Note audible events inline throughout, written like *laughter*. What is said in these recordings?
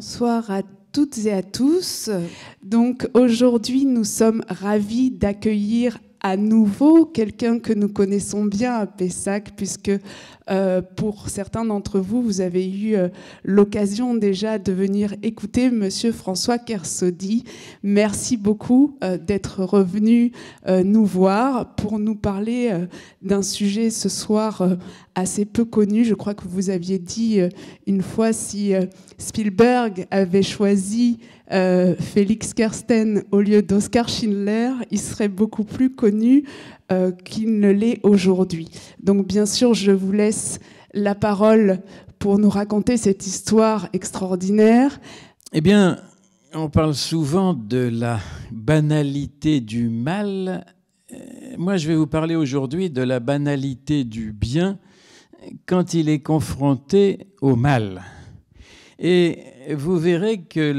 Bonsoir à toutes et à tous. Donc aujourd'hui, nous sommes ravis d'accueillir à nouveau quelqu'un que nous connaissons bien à Pessac, puisque euh, pour certains d'entre vous, vous avez eu euh, l'occasion déjà de venir écouter Monsieur François Kersodi. Merci beaucoup euh, d'être revenu nous voir pour nous parler d'un sujet ce soir assez peu connu. Je crois que vous aviez dit une fois si Spielberg avait choisi euh, Félix Kersten au lieu d'Oscar Schindler, il serait beaucoup plus connu euh, qu'il ne l'est aujourd'hui. Donc bien sûr, je vous laisse la parole pour nous raconter cette histoire extraordinaire. Eh bien, on parle souvent de la banalité du mal. Euh, moi, je vais vous parler aujourd'hui de la banalité du bien quand il est confronté au mal. Et vous verrez que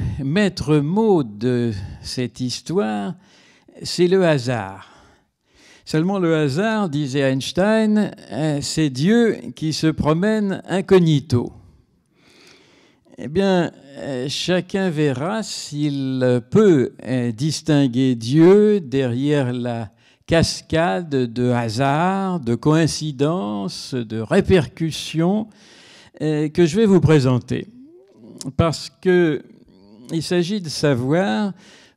le maître mot de cette histoire, c'est le hasard. Seulement le hasard, disait Einstein, euh, c'est Dieu qui se promène incognito. Eh bien, euh, chacun verra s'il peut euh, distinguer Dieu derrière la cascade de hasards, de coïncidences, de répercussions euh, que je vais vous présenter. Parce qu'il s'agit de savoir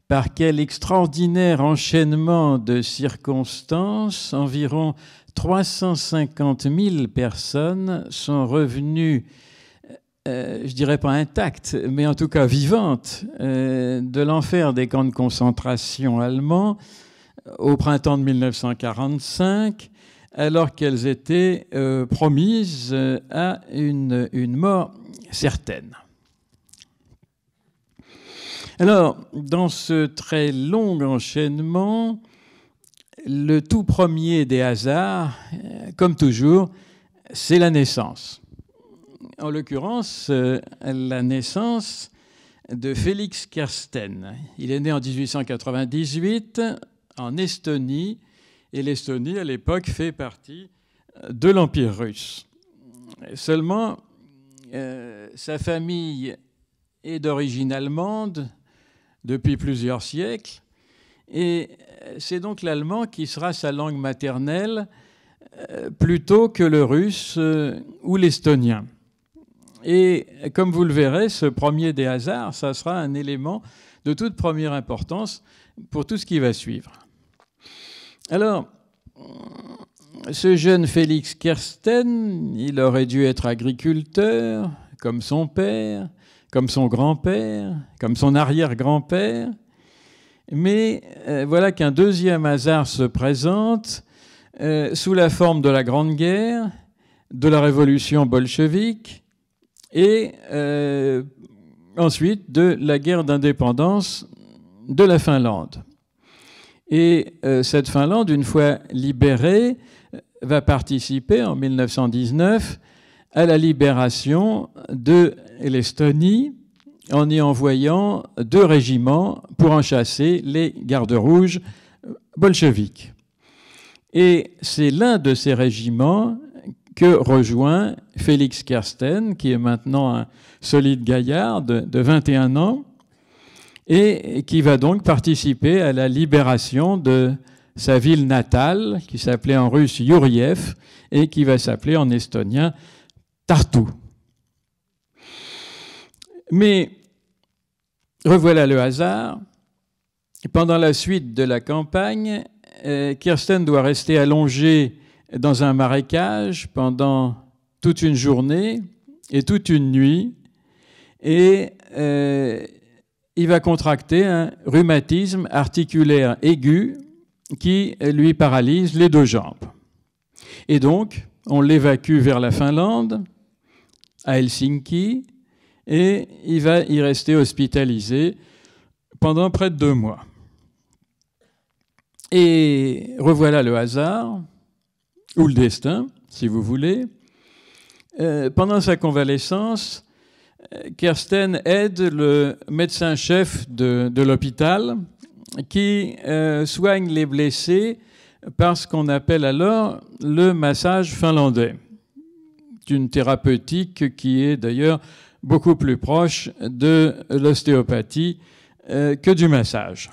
par quel extraordinaire enchaînement de circonstances environ 350 000 personnes sont revenues, euh, euh, je dirais pas intactes, mais en tout cas vivantes, de l'enfer des camps de concentration allemands au printemps de 1945 alors qu'elles étaient euh, promises à une, une mort certaine. Alors, dans ce très long enchaînement, le tout premier des hasards, euh, comme toujours, c'est la naissance. En l'occurrence, euh, la naissance de Félix Kersten. Il est né en 1898 en Estonie et l'Estonie, à l'époque, fait partie euh, de l'Empire russe. Seulement, euh, sa famille est d'origine allemande depuis plusieurs siècles, et euh, c'est donc l'allemand qui sera sa langue maternelle plutôt que le russe ou l'estonien. Et comme vous le verrez, ce premier des hasards, ça sera un élément de toute première importance pour tout ce qui va suivre. Alors, ce jeune Félix Kersten, il aurait dû être agriculteur, comme son père, comme son grand-père, comme son arrière-grand-père. Mais euh, voilà qu'un deuxième hasard se présente euh, sous la forme de la Grande Guerre, de la révolution bolchevique et euh, ensuite de la guerre d'indépendance de la Finlande. Et euh, cette Finlande, une fois libérée, euh, va participer en 1919 à la libération de l'Estonie en y envoyant deux régiments pour en chasser les gardes rouges euh, bolcheviques. Et c'est l'un de ces régiments que rejoint Félix Kersten, qui est maintenant un solide gaillard de 21 ans, et qui va donc participer à la libération de sa ville natale, qui s'appelait en russe Yuriev, et qui va s'appeler en estonien Tartu. Mais revoilà le hasard. Pendant la suite de la campagne, euh, Kirsten doit rester allongée dans un marécage pendant toute une journée et toute une nuit. Et euh, il va contracter un rhumatisme articulaire aigu qui lui paralyse les deux jambes. Et donc, on l'évacue vers la Finlande, à Helsinki, et il va y rester hospitalisé pendant près de deux mois. Et revoilà le hasard, ou le destin, si vous voulez. Euh, pendant sa convalescence, Kirsten aide le médecin-chef de, l'hôpital qui euh, soigne les blessés par ce qu'on appelle alors le massage finlandais. Une thérapeutique qui est d'ailleurs beaucoup plus proche de l'ostéopathie euh, que du massage.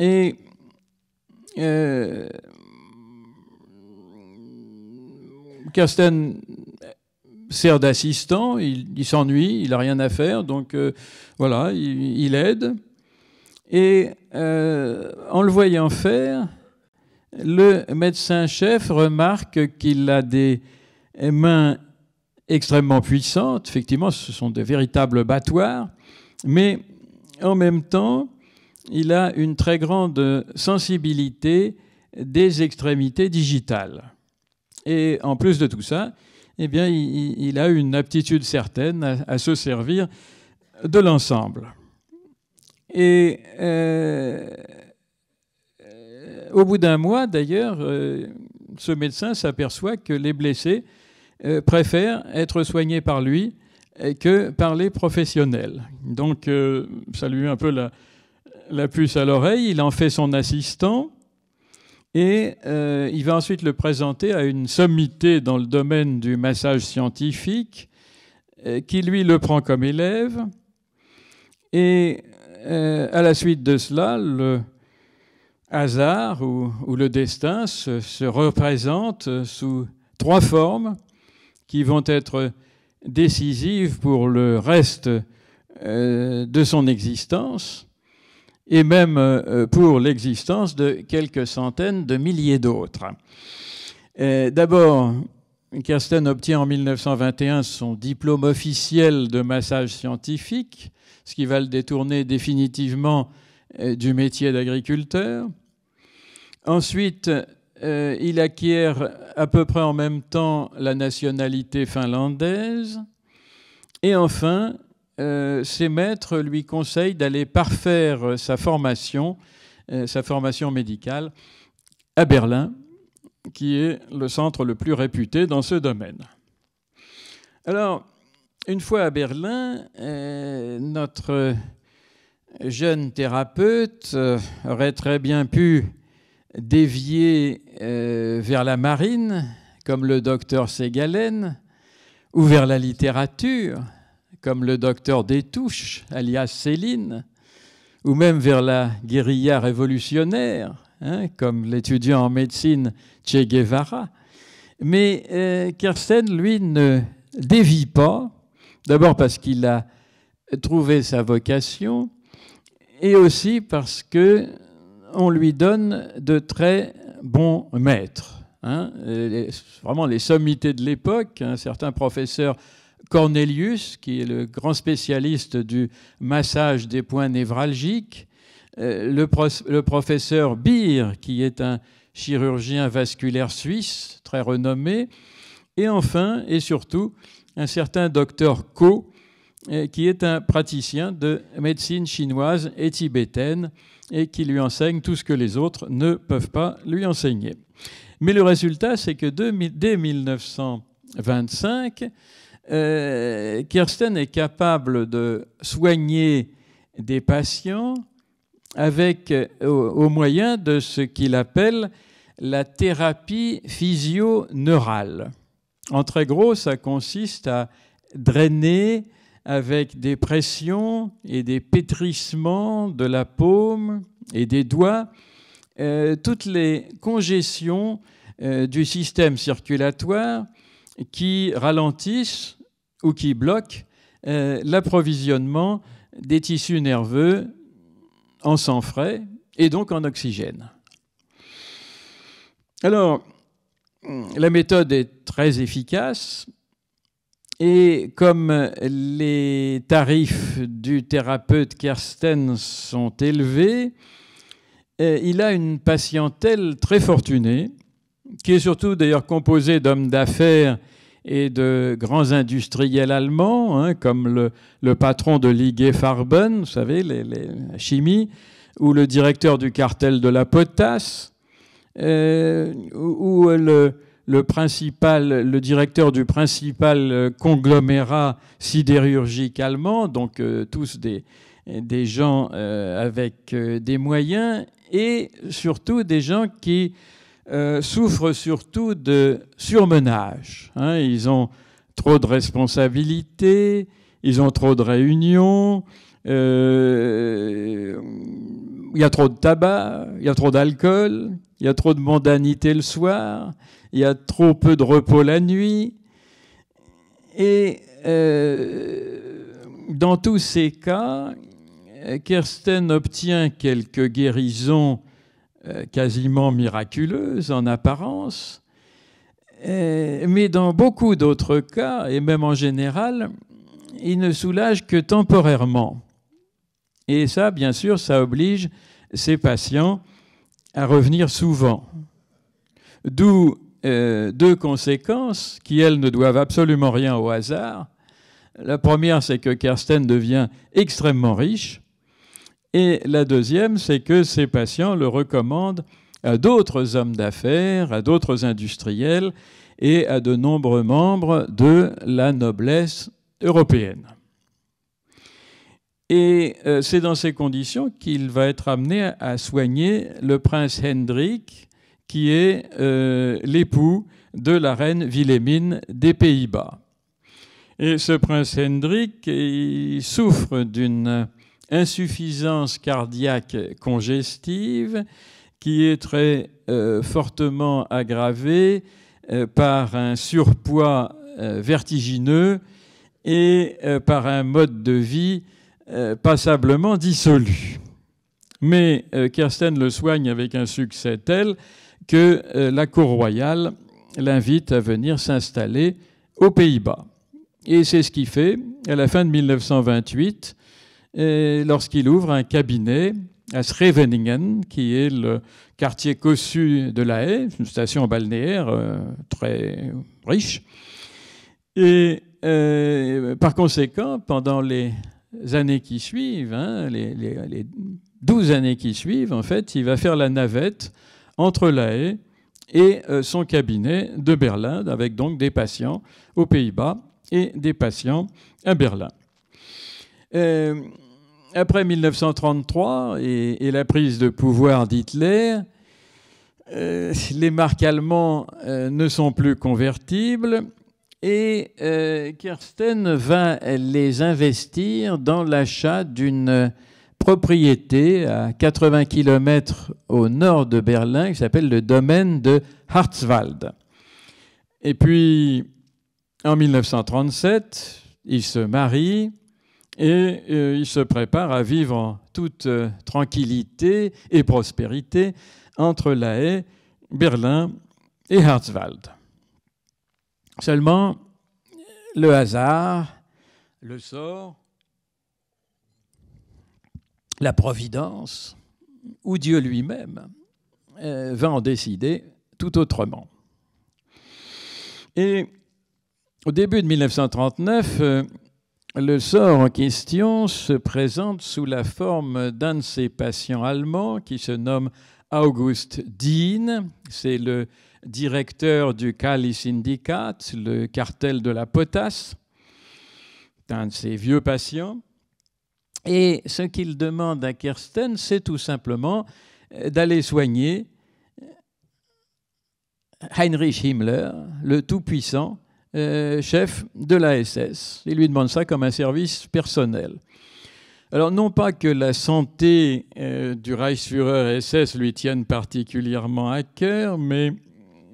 Et euh, Kirsten sert d'assistant, il, s'ennuie, il n'a rien à faire, donc euh, voilà, il, aide. Et euh, en le voyant faire, le médecin-chef remarque qu'il a des mains extrêmement puissantes, effectivement, ce sont de véritables battoirs, mais en même temps, il a une très grande sensibilité des extrémités digitales. Et en plus de tout ça, eh bien, il, a une aptitude certaine à, se servir de l'ensemble. Et euh, au bout d'un mois, d'ailleurs, euh, ce médecin s'aperçoit que les blessés euh, préfèrent être soignés par lui que par les professionnels. Donc, ça lui met un peu la puce à l'oreille. Il en fait son assistant. Et euh, il va ensuite le présenter à une sommité dans le domaine du massage scientifique, euh, qui lui le prend comme élève. Et euh, à la suite de cela, le hasard ou, le destin se, se, représente sous trois formes qui vont être décisives pour le reste de son existence et même euh, euh, pour l'existence de quelques centaines de milliers d'autres. Euh, d'abord, Kirsten obtient en 1921 son diplôme officiel de massage scientifique, ce qui va le détourner définitivement du métier d'agriculteur. Ensuite, il acquiert à peu près en même temps la nationalité finlandaise. Et enfin, euh, ses maîtres lui conseillent d'aller parfaire euh, sa formation, euh, sa formation médicale, à Berlin, qui est le centre le plus réputé dans ce domaine. Alors, une fois à Berlin, notre jeune thérapeute aurait très bien pu dévier vers la marine, comme le docteur Segalen, ou vers la littérature, comme le docteur Détouche, alias Céline, ou même vers la guérilla révolutionnaire, hein, comme l'étudiant en médecine Che Guevara. Mais euh, lui, ne dévie pas, d'abord parce qu'il a trouvé sa vocation, et aussi parce que on lui donne de très bons maîtres. Hein. Euh, vraiment les sommités de l'époque, hein, Certains professeurs... Cornelius, qui est le grand spécialiste du massage des points névralgiques, euh, le, professeur Beer, qui est un chirurgien vasculaire suisse très renommé, et enfin et surtout un certain docteur Ko, euh, qui est un praticien de médecine chinoise et tibétaine et qui lui enseigne tout ce que les autres ne peuvent pas lui enseigner. Mais le résultat, c'est que dès 1925, euh, Kirsten est capable de soigner des patients avec, euh, au, moyen de ce qu'il appelle la thérapie physio-neurale. En très gros, ça consiste à drainer avec des pressions et des pétrissements de la paume et des doigts euh, toutes les congestions du système circulatoire qui ralentissent ou qui bloquent euh, l'approvisionnement des tissus nerveux en sang frais et donc en oxygène. Alors, la méthode est très efficace et comme les tarifs du thérapeute Kersten sont élevés, euh, il a une patientèle très fortunée qui est surtout d'ailleurs composé d'hommes d'affaires et de grands industriels allemands, hein, comme le, patron de Ligue Farben, vous savez, les, la chimie, ou le directeur du cartel de la potasse, euh, ou, le, principal, le directeur du principal conglomérat sidérurgique allemand, donc euh, tous des, des gens euh, avec des moyens, et surtout des gens qui euh, souffrent surtout de surmenage. Hein. Ils ont trop de responsabilités, ils ont trop de réunions, euh, il y a trop de tabac, il y a trop d'alcool, il y a trop de mondanité le soir, il y a trop peu de repos la nuit. Et euh, dans tous ces cas, Kersten obtient quelques guérisons euh, quasiment miraculeuse en apparence, mais dans beaucoup d'autres cas, et même en général, il ne soulage que temporairement. Et ça, bien sûr, ça oblige ces patients à revenir souvent. D'où euh, deux conséquences qui, elles, ne doivent absolument rien au hasard. La première, c'est que Kersten devient extrêmement riche et la deuxième, c'est que ces patients le recommandent à d'autres hommes d'affaires, à d'autres industriels et à de nombreux membres de la noblesse européenne. Et euh, c'est dans ces conditions qu'il va être amené à soigner le prince Hendrik, qui est euh, l'époux de la reine Wilhelmine des Pays-Bas. Et ce prince Hendrik souffre d'une insuffisance cardiaque congestive qui est très euh, fortement aggravée euh, par un surpoids euh, vertigineux et par un mode de vie passablement dissolu. Mais Kirsten le soigne avec un succès tel que la cour royale l'invite à venir s'installer aux Pays-Bas. Et c'est ce qu'il fait. À la fin de 1928, lorsqu'il ouvre un cabinet à Sreveningen, qui est le quartier cossu de La Haye, une station balnéaire euh, très riche. Et euh, par conséquent, pendant les années qui suivent, hein, les, les, 12 années qui suivent, en fait, il va faire la navette entre La Haye et euh, son cabinet de Berlin, avec donc des patients aux Pays-Bas et des patients à Berlin après 1933 et, la prise de pouvoir d'Hitler, euh, les marques allemands euh, ne sont plus convertibles et euh, Kirsten va les investir dans l'achat d'une propriété à 80 km au nord de Berlin qui s'appelle le domaine de Harzwald. Et puis, en 1937, ils se marient et euh, il se prépare à vivre en toute euh, tranquillité et prospérité entre La Haye, Berlin et Harzwald. Seulement, le hasard, le sort, la providence, ou Dieu lui-même, euh, va en décider tout autrement. Et au début de 1939, le sort en question se présente sous la forme d'un de ses patients allemands qui se nomme August Dean. C'est le directeur du Kali Syndicate, le cartel de la potasse, un de ses vieux patients. Et ce qu'il demande à Kirsten, c'est tout simplement euh, d'aller soigner Heinrich Himmler, le Tout-Puissant, euh, chef de la SS. Il lui demande ça comme un service personnel. Alors non pas que la santé euh, du Reichsführer SS lui tienne particulièrement à cœur, mais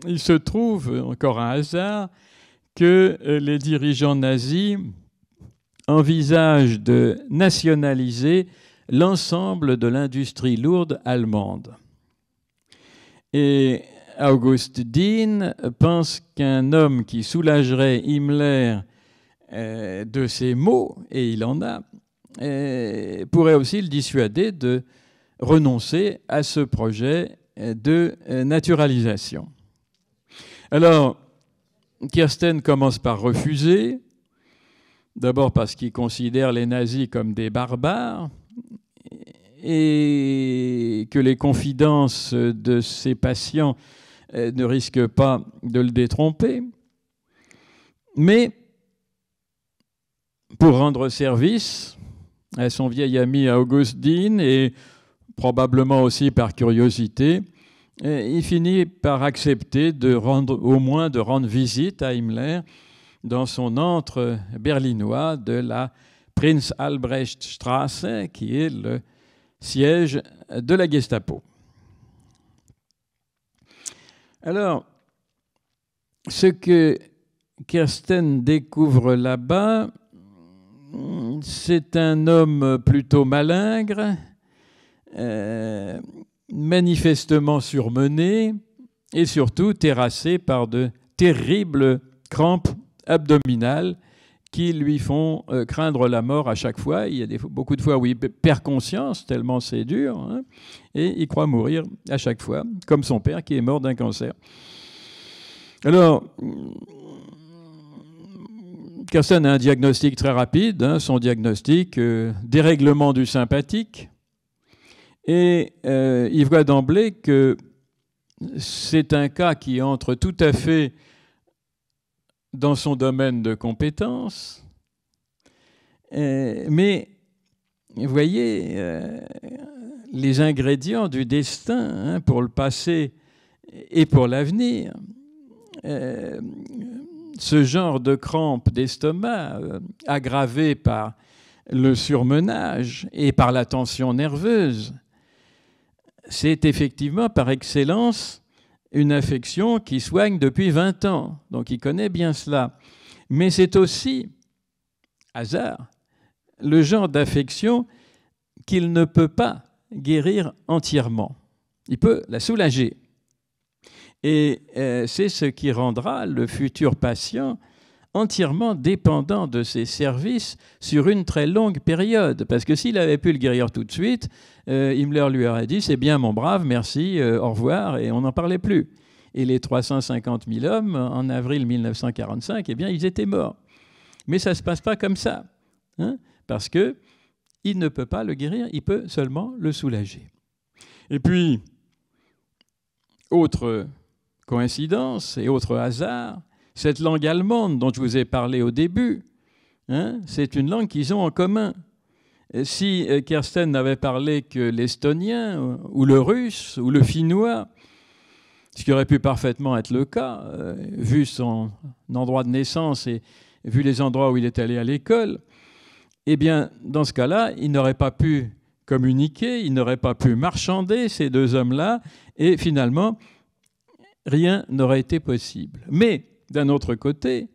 il se trouve, encore un hasard, que euh, les dirigeants nazis envisagent de nationaliser l'ensemble de l'industrie lourde allemande. Et August Dean pense qu'un homme qui soulagerait Himmler euh, de ses maux, et il en a, euh, pourrait aussi le dissuader de renoncer à ce projet euh, de naturalisation. Alors, Kirsten commence par refuser, d'abord parce qu'il considère les nazis comme des barbares et que les confidences de ses patients euh, ne risque pas de le détromper. Mais pour rendre service à son vieil ami Augustine et probablement aussi par curiosité, euh, il finit par accepter de rendre, au moins de rendre visite à Himmler dans son entre berlinois de la Prinz Albrecht Strasse, qui est le siège de la Gestapo. Alors, ce que Kirsten découvre là-bas, c'est un homme plutôt malingre, euh, manifestement surmené et surtout terrassé par de terribles crampes abdominales qui lui font euh, craindre la mort à chaque fois. Il y a des, beaucoup de fois où il perd conscience, tellement c'est dur, hein, et il croit mourir à chaque fois, comme son père qui est mort d'un cancer. Alors, mm, Carson a un diagnostic très rapide, hein, son diagnostic, euh, dérèglement du sympathique, et euh, il voit d'emblée que c'est un cas qui entre tout à fait dans son domaine de compétence, euh, mais vous voyez, euh, les ingrédients du destin hein, pour le passé et pour l'avenir, euh, ce genre de crampe d'estomac aggravées par le surmenage et par la tension nerveuse, c'est effectivement par excellence une affection qui soigne depuis 20 ans, donc il connaît bien cela. Mais c'est aussi, hasard, le genre d'affection qu'il ne peut pas guérir entièrement. Il peut la soulager. Et euh, c'est ce qui rendra le futur patient entièrement dépendant de ses services sur une très longue période. Parce que s'il avait pu le guérir tout de suite, euh, Himmler lui aurait dit, c'est bien mon brave, merci, euh, au revoir, et on n'en parlait plus. Et les 350 000 hommes, en avril 1945, eh bien, ils étaient morts. Mais ça ne se passe pas comme ça, hein, parce que il ne peut pas le guérir, il peut seulement le soulager. Et puis, autre coïncidence et autre hasard, cette langue allemande dont je vous ai parlé au début, hein, c'est une langue qu'ils ont en commun. si euh, Kirsten n'avait parlé que l'estonien ou le russe ou le finnois, ce qui aurait pu parfaitement être le cas, euh, vu son endroit de naissance et vu les endroits où il est allé à l'école, eh bien, dans ce cas-là, il n'aurait pas pu communiquer, il n'aurait pas pu marchander ces deux hommes-là, et finalement, rien n'aurait été possible. Mais d'un autre côté,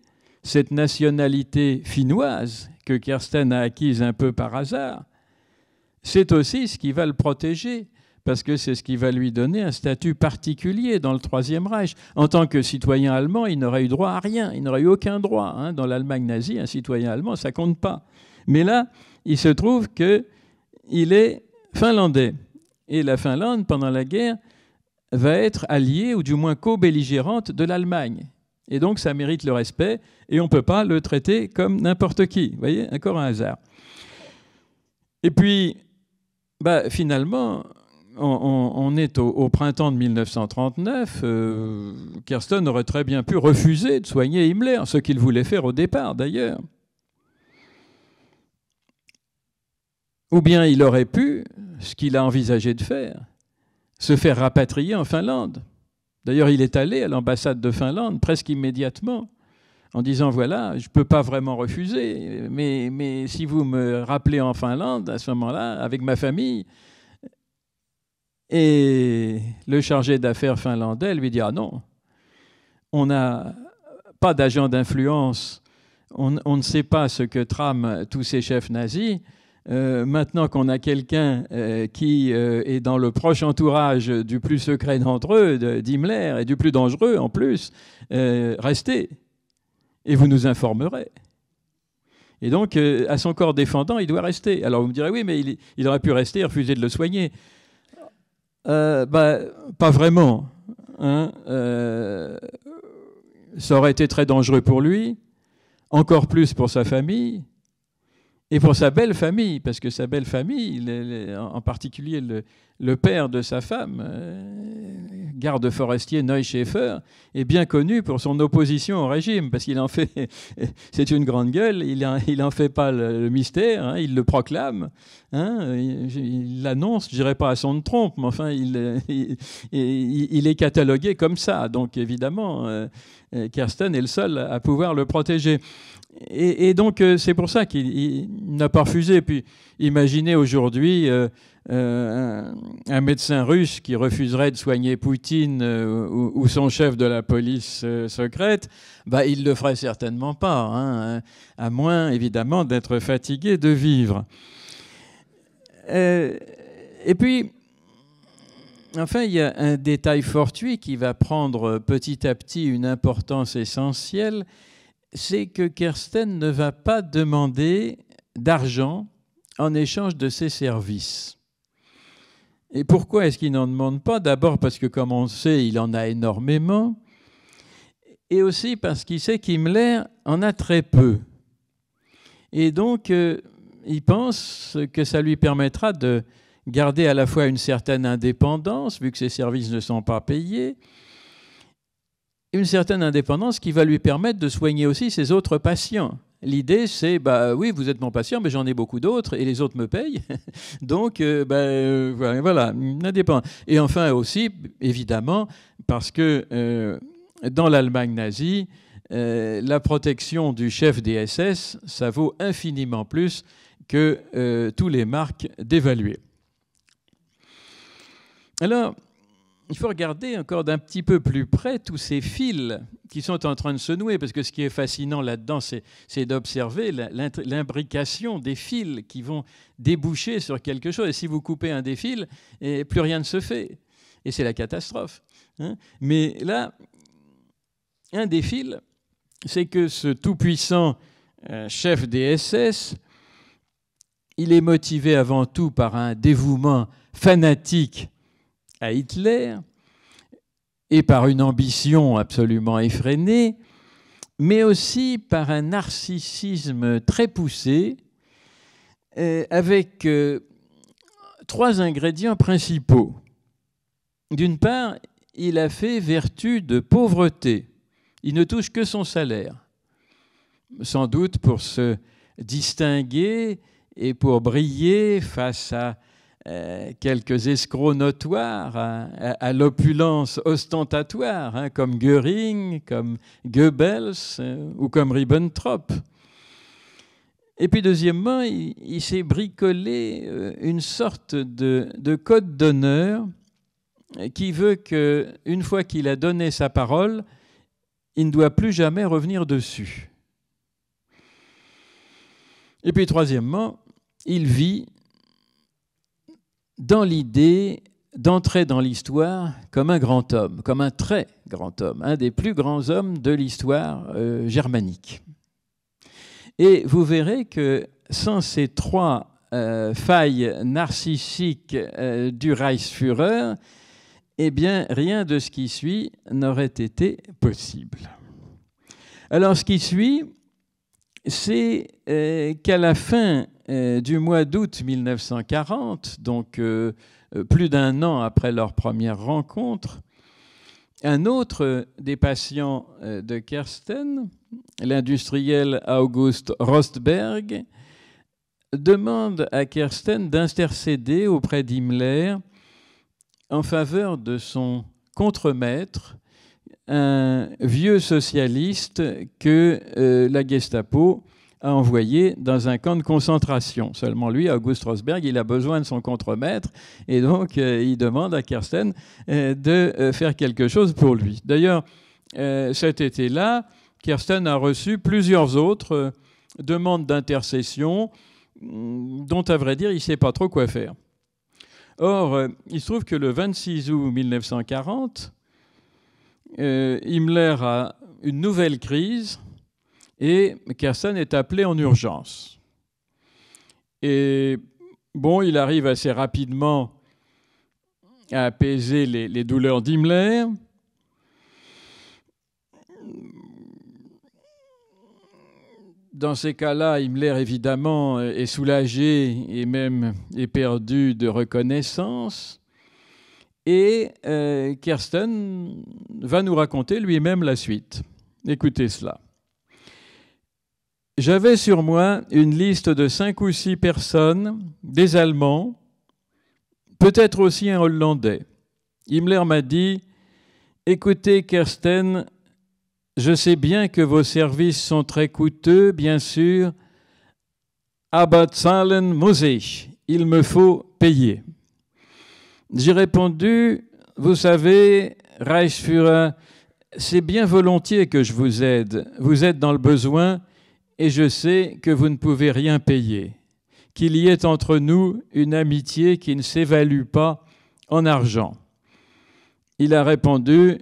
cette nationalité finnoise que Kirsten a acquise un peu par hasard, c'est aussi ce qui va le protéger, parce que c'est ce qui va lui donner un statut particulier dans le Troisième Reich. En tant que citoyen allemand, il n'aurait eu droit à rien, il n'aurait eu aucun droit. Hein. Dans l'Allemagne nazie, un citoyen allemand, ça compte pas. Mais là, il se trouve qu'il est finlandais. Et la Finlande, pendant la guerre, va être alliée, ou du moins co-belligérante, de l'Allemagne. Et donc ça mérite le respect et on ne peut pas le traiter comme n'importe qui. Vous voyez, encore un hasard. Et puis, bah, finalement, on, est au, printemps de 1939, euh, Kirsten aurait très bien pu refuser de soigner Himmler, ce qu'il voulait faire au départ d'ailleurs. Ou bien il aurait pu, ce qu'il a envisagé de faire, se faire rapatrier en Finlande. D'ailleurs, il est allé à l'ambassade de Finlande presque immédiatement en disant voilà, je ne peux pas vraiment refuser, mais, si vous me rappelez en Finlande, à ce moment-là, avec ma famille, et le chargé d'affaires finlandais lui dit ah non, on n'a pas d'agent d'influence, on, on ne sait pas ce que trament tous ces chefs nazis. Euh, maintenant qu'on a quelqu'un euh, qui euh, est dans le proche entourage du plus secret d'entre eux, d'Himmler, et du plus dangereux en plus, restez et vous nous informerez. Et donc, à son corps défendant, il doit rester. Alors vous me direz, oui, mais il, aurait pu rester et refuser de le soigner. Bah, pas vraiment. Hein. ça aurait été très dangereux pour lui, encore plus pour sa famille et pour sa belle famille, parce que sa belle famille, en particulier le, le père de sa femme, euh, garde forestier Neuschäfer, est bien connu pour son opposition au régime, parce qu'il en fait, *laughs* c'est une grande gueule, il n'en en fait pas le, mystère, hein, il le proclame, hein, il l'annonce, je dirais pas à son trompe, mais enfin, il, *laughs* est catalogué comme ça. Donc évidemment, euh, euh, Kirsten est le seul à pouvoir le protéger. Et, donc, c'est pour ça qu'il n'a pas refusé. Puis, imaginez aujourd'hui. Euh, un, médecin russe qui refuserait de soigner Poutine euh, ou, son chef de la police euh, secrète, bah, il ne le ferait certainement pas, hein, à moins évidemment d'être fatigué de vivre. et puis, enfin, il y a un détail fortuit qui va prendre petit à petit une importance essentielle, c'est que Kersten ne va pas demander d'argent en échange de ses services. Et pourquoi est-ce qu'il n'en demande pas D'abord parce que, comme on sait, il en a énormément, et aussi parce qu'il sait qu'Himmler en a très peu. Et donc, euh, il pense que ça lui permettra de garder à la fois une certaine indépendance, vu que ses services ne sont pas payés, une certaine indépendance qui va lui permettre de soigner aussi ses autres patients. L'idée, c'est, bah oui, vous êtes mon patient, mais j'en ai beaucoup d'autres et les autres me payent. *laughs* Donc, euh, bah, euh, voilà, indépendant. Et enfin aussi, évidemment, parce que euh, dans l'Allemagne nazie, la protection du chef des SS, ça vaut infiniment plus que tous les marques dévaluées. Alors, il faut regarder encore d'un petit peu plus près tous ces fils qui sont en train de se nouer, parce que ce qui est fascinant là-dedans, c'est d'observer l'imbrication des fils qui vont déboucher sur quelque chose. Et si vous coupez un des fils, et plus rien ne se fait. Et c'est la catastrophe. Hein. Mais là, un des fils, c'est que ce tout-puissant euh, chef des SS, il est motivé avant tout par un dévouement fanatique à Hitler, et par une ambition absolument effrénée, mais aussi par un narcissisme très poussé, euh, avec euh, trois ingrédients principaux. D'une part, il a fait vertu de pauvreté. Il ne touche que son salaire, sans doute pour se distinguer et pour briller face à euh, quelques escrocs notoires hein, à, l'opulence ostentatoire, hein, comme Goering, comme Goebbels euh, ou comme Ribbentrop. Et puis deuxièmement, il, s'est bricolé euh, une sorte de, de code d'honneur qui veut que, une fois qu'il a donné sa parole, il ne doit plus jamais revenir dessus. Et puis troisièmement, il vit dans l'idée d'entrer dans l'histoire comme un grand homme, comme un très grand homme, un des plus grands hommes de l'histoire euh, germanique. Et vous verrez que sans ces trois euh, failles narcissiques euh, du Reichsführer, eh bien, rien de ce qui suit n'aurait été possible. Alors, ce qui suit, c'est qu'à la fin euh, du mois d'août 1940, donc euh, euh, plus d'un an après leur première rencontre, un autre des patients de Kersten, l'industriel August Rostberg, demande à Kersten d'intercéder auprès d'Himmler en faveur de son contremaître, un vieux socialiste que la Gestapo à envoyer dans un camp de concentration. Seulement lui, August Rosberg, il a besoin de son contremaître et donc euh, il demande à kirsten euh, de euh, faire quelque chose pour lui. D'ailleurs, cet été-là, kirsten a reçu plusieurs autres demandes d'intercession mm, dont, à vrai dire, il ne sait pas trop quoi faire. Or, il se trouve que le 26 août 1940, Himmler a une nouvelle crise et Kersen est appelé en urgence. Et bon, il arrive assez rapidement à apaiser les, douleurs d'Himmler. Dans ces cas-là, Himmler, évidemment, est soulagé et même éperdu de reconnaissance. Et euh, Kerstin va nous raconter lui-même la suite. Écoutez cela j'avais sur moi une liste de cinq ou six personnes, des Allemands, peut-être aussi un Hollandais. Himmler m'a dit Écoutez, Kersten, je sais bien que vos services sont très coûteux, bien sûr. Aber zahlen muss Il me faut payer. J'ai répondu Vous savez, Reichsführer, c'est bien volontiers que je vous aide. Vous êtes dans le besoin et je sais que vous ne pouvez rien payer, qu'il y ait entre nous une amitié qui ne s'évalue pas en argent. Il a répondu,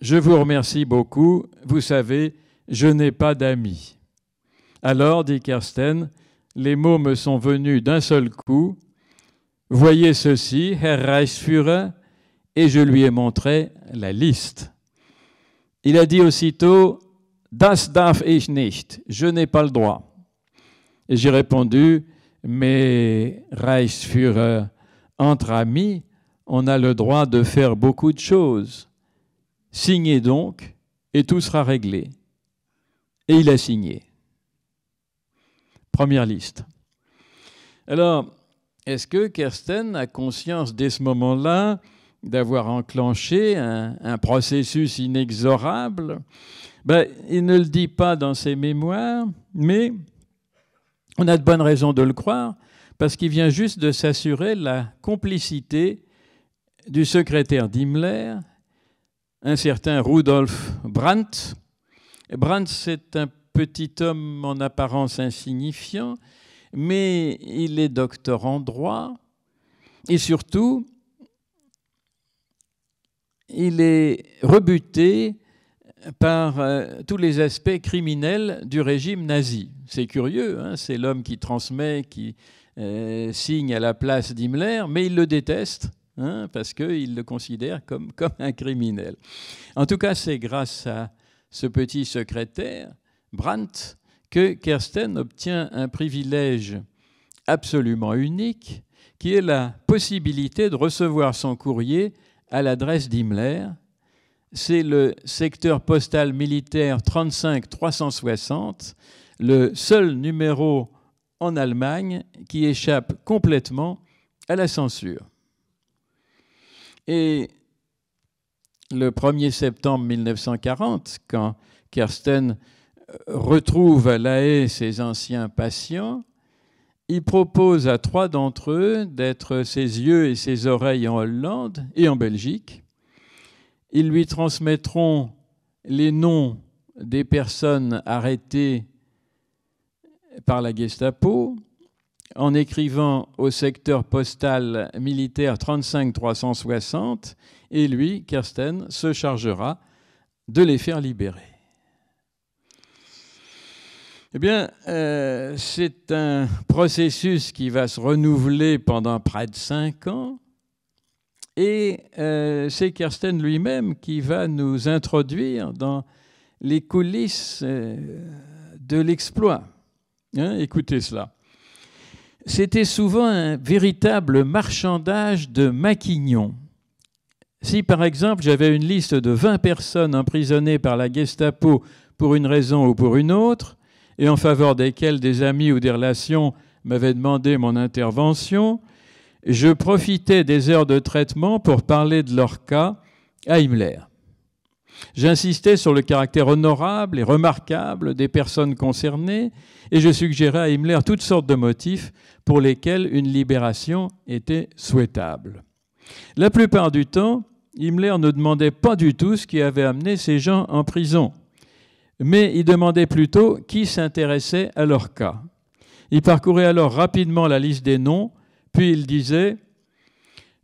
Je vous remercie beaucoup, vous savez, je n'ai pas d'amis. Alors, dit Kersten, les mots me sont venus d'un seul coup. Voyez ceci, Herr Reichsführer, et je lui ai montré la liste. Il a dit aussitôt Das darf ich nicht. Je n'ai pas le droit. Et j'ai répondu, mais Reichsführer, entre amis, on a le droit de faire beaucoup de choses. Signez donc et tout sera réglé. Et il a signé. Première liste. Alors, est-ce que Kersten a conscience dès ce moment-là d'avoir enclenché un, processus inexorable ben, il ne le dit pas dans ses mémoires, mais on a de bonnes raisons de le croire, parce qu'il vient juste de s'assurer la complicité du secrétaire d'Himmler, un certain Rudolf Brandt. Brandt, c'est un petit homme en apparence insignifiant, mais il est docteur en droit, et surtout, il est rebuté par euh, tous les aspects criminels du régime nazi. C'est curieux, hein, c'est l'homme qui transmet, qui euh, signe à la place d'Himmler, mais il le déteste hein, parce qu'il le considère comme, *laughs* comme un criminel. En tout cas, c'est grâce à ce petit secrétaire, Brandt, que Kersten obtient un privilège absolument unique, qui est la possibilité de recevoir son courrier à l'adresse d'Himmler, c'est le secteur postal militaire 35 360, le seul numéro en Allemagne qui échappe complètement à la censure. Et le 1er septembre 1940, quand Kersten euh, retrouve à La Haye ses anciens patients, il propose à trois d'entre eux d'être ses yeux et ses oreilles en Hollande et en Belgique, ils lui transmettront les noms des personnes arrêtées par la Gestapo en écrivant au secteur postal militaire 35 360 et lui, Kersten, se chargera de les faire libérer. Eh bien, euh, c'est un processus qui va se renouveler pendant près de cinq ans et euh, c'est Kersten lui-même qui va nous introduire dans les coulisses euh, de l'exploit. Hein, écoutez cela. C'était souvent un véritable marchandage de maquignons. Si par exemple j'avais une liste de 20 personnes emprisonnées par la Gestapo pour une raison ou pour une autre, et en faveur desquelles des amis ou des relations m'avaient demandé mon intervention, je profitais des heures de traitement pour parler de leur cas à Himmler. J'insistais sur le caractère honorable et remarquable des personnes concernées et je suggérais à Himmler toutes sortes de motifs pour lesquels une libération était souhaitable. La plupart du temps, Himmler ne demandait pas du tout ce qui avait amené ces gens en prison, mais il demandait plutôt qui s'intéressait à leur cas. Il parcourait alors rapidement la liste des noms puis il disait,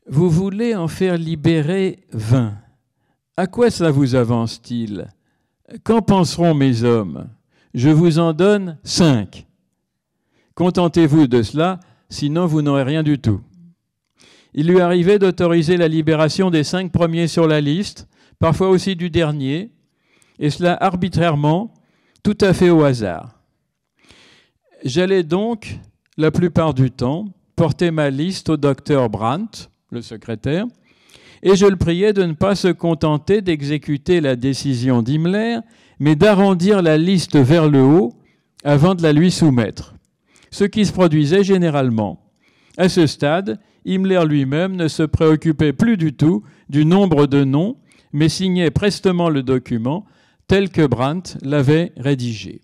Vous voulez en faire libérer vingt. À quoi cela vous avance-t-il Qu'en penseront mes hommes Je vous en donne cinq. Contentez-vous de cela, sinon vous n'aurez rien du tout. Il lui arrivait d'autoriser la libération des cinq premiers sur la liste, parfois aussi du dernier, et cela arbitrairement, tout à fait au hasard. J'allais donc, la plupart du temps, apporté ma liste au docteur Brandt, le secrétaire, et je le priais de ne pas se contenter d'exécuter la décision d'Himmler, mais d'arrondir la liste vers le haut avant de la lui soumettre, ce qui se produisait généralement. À ce stade, Himmler lui-même ne se préoccupait plus du tout du nombre de noms, mais signait prestement le document tel que Brandt l'avait rédigé.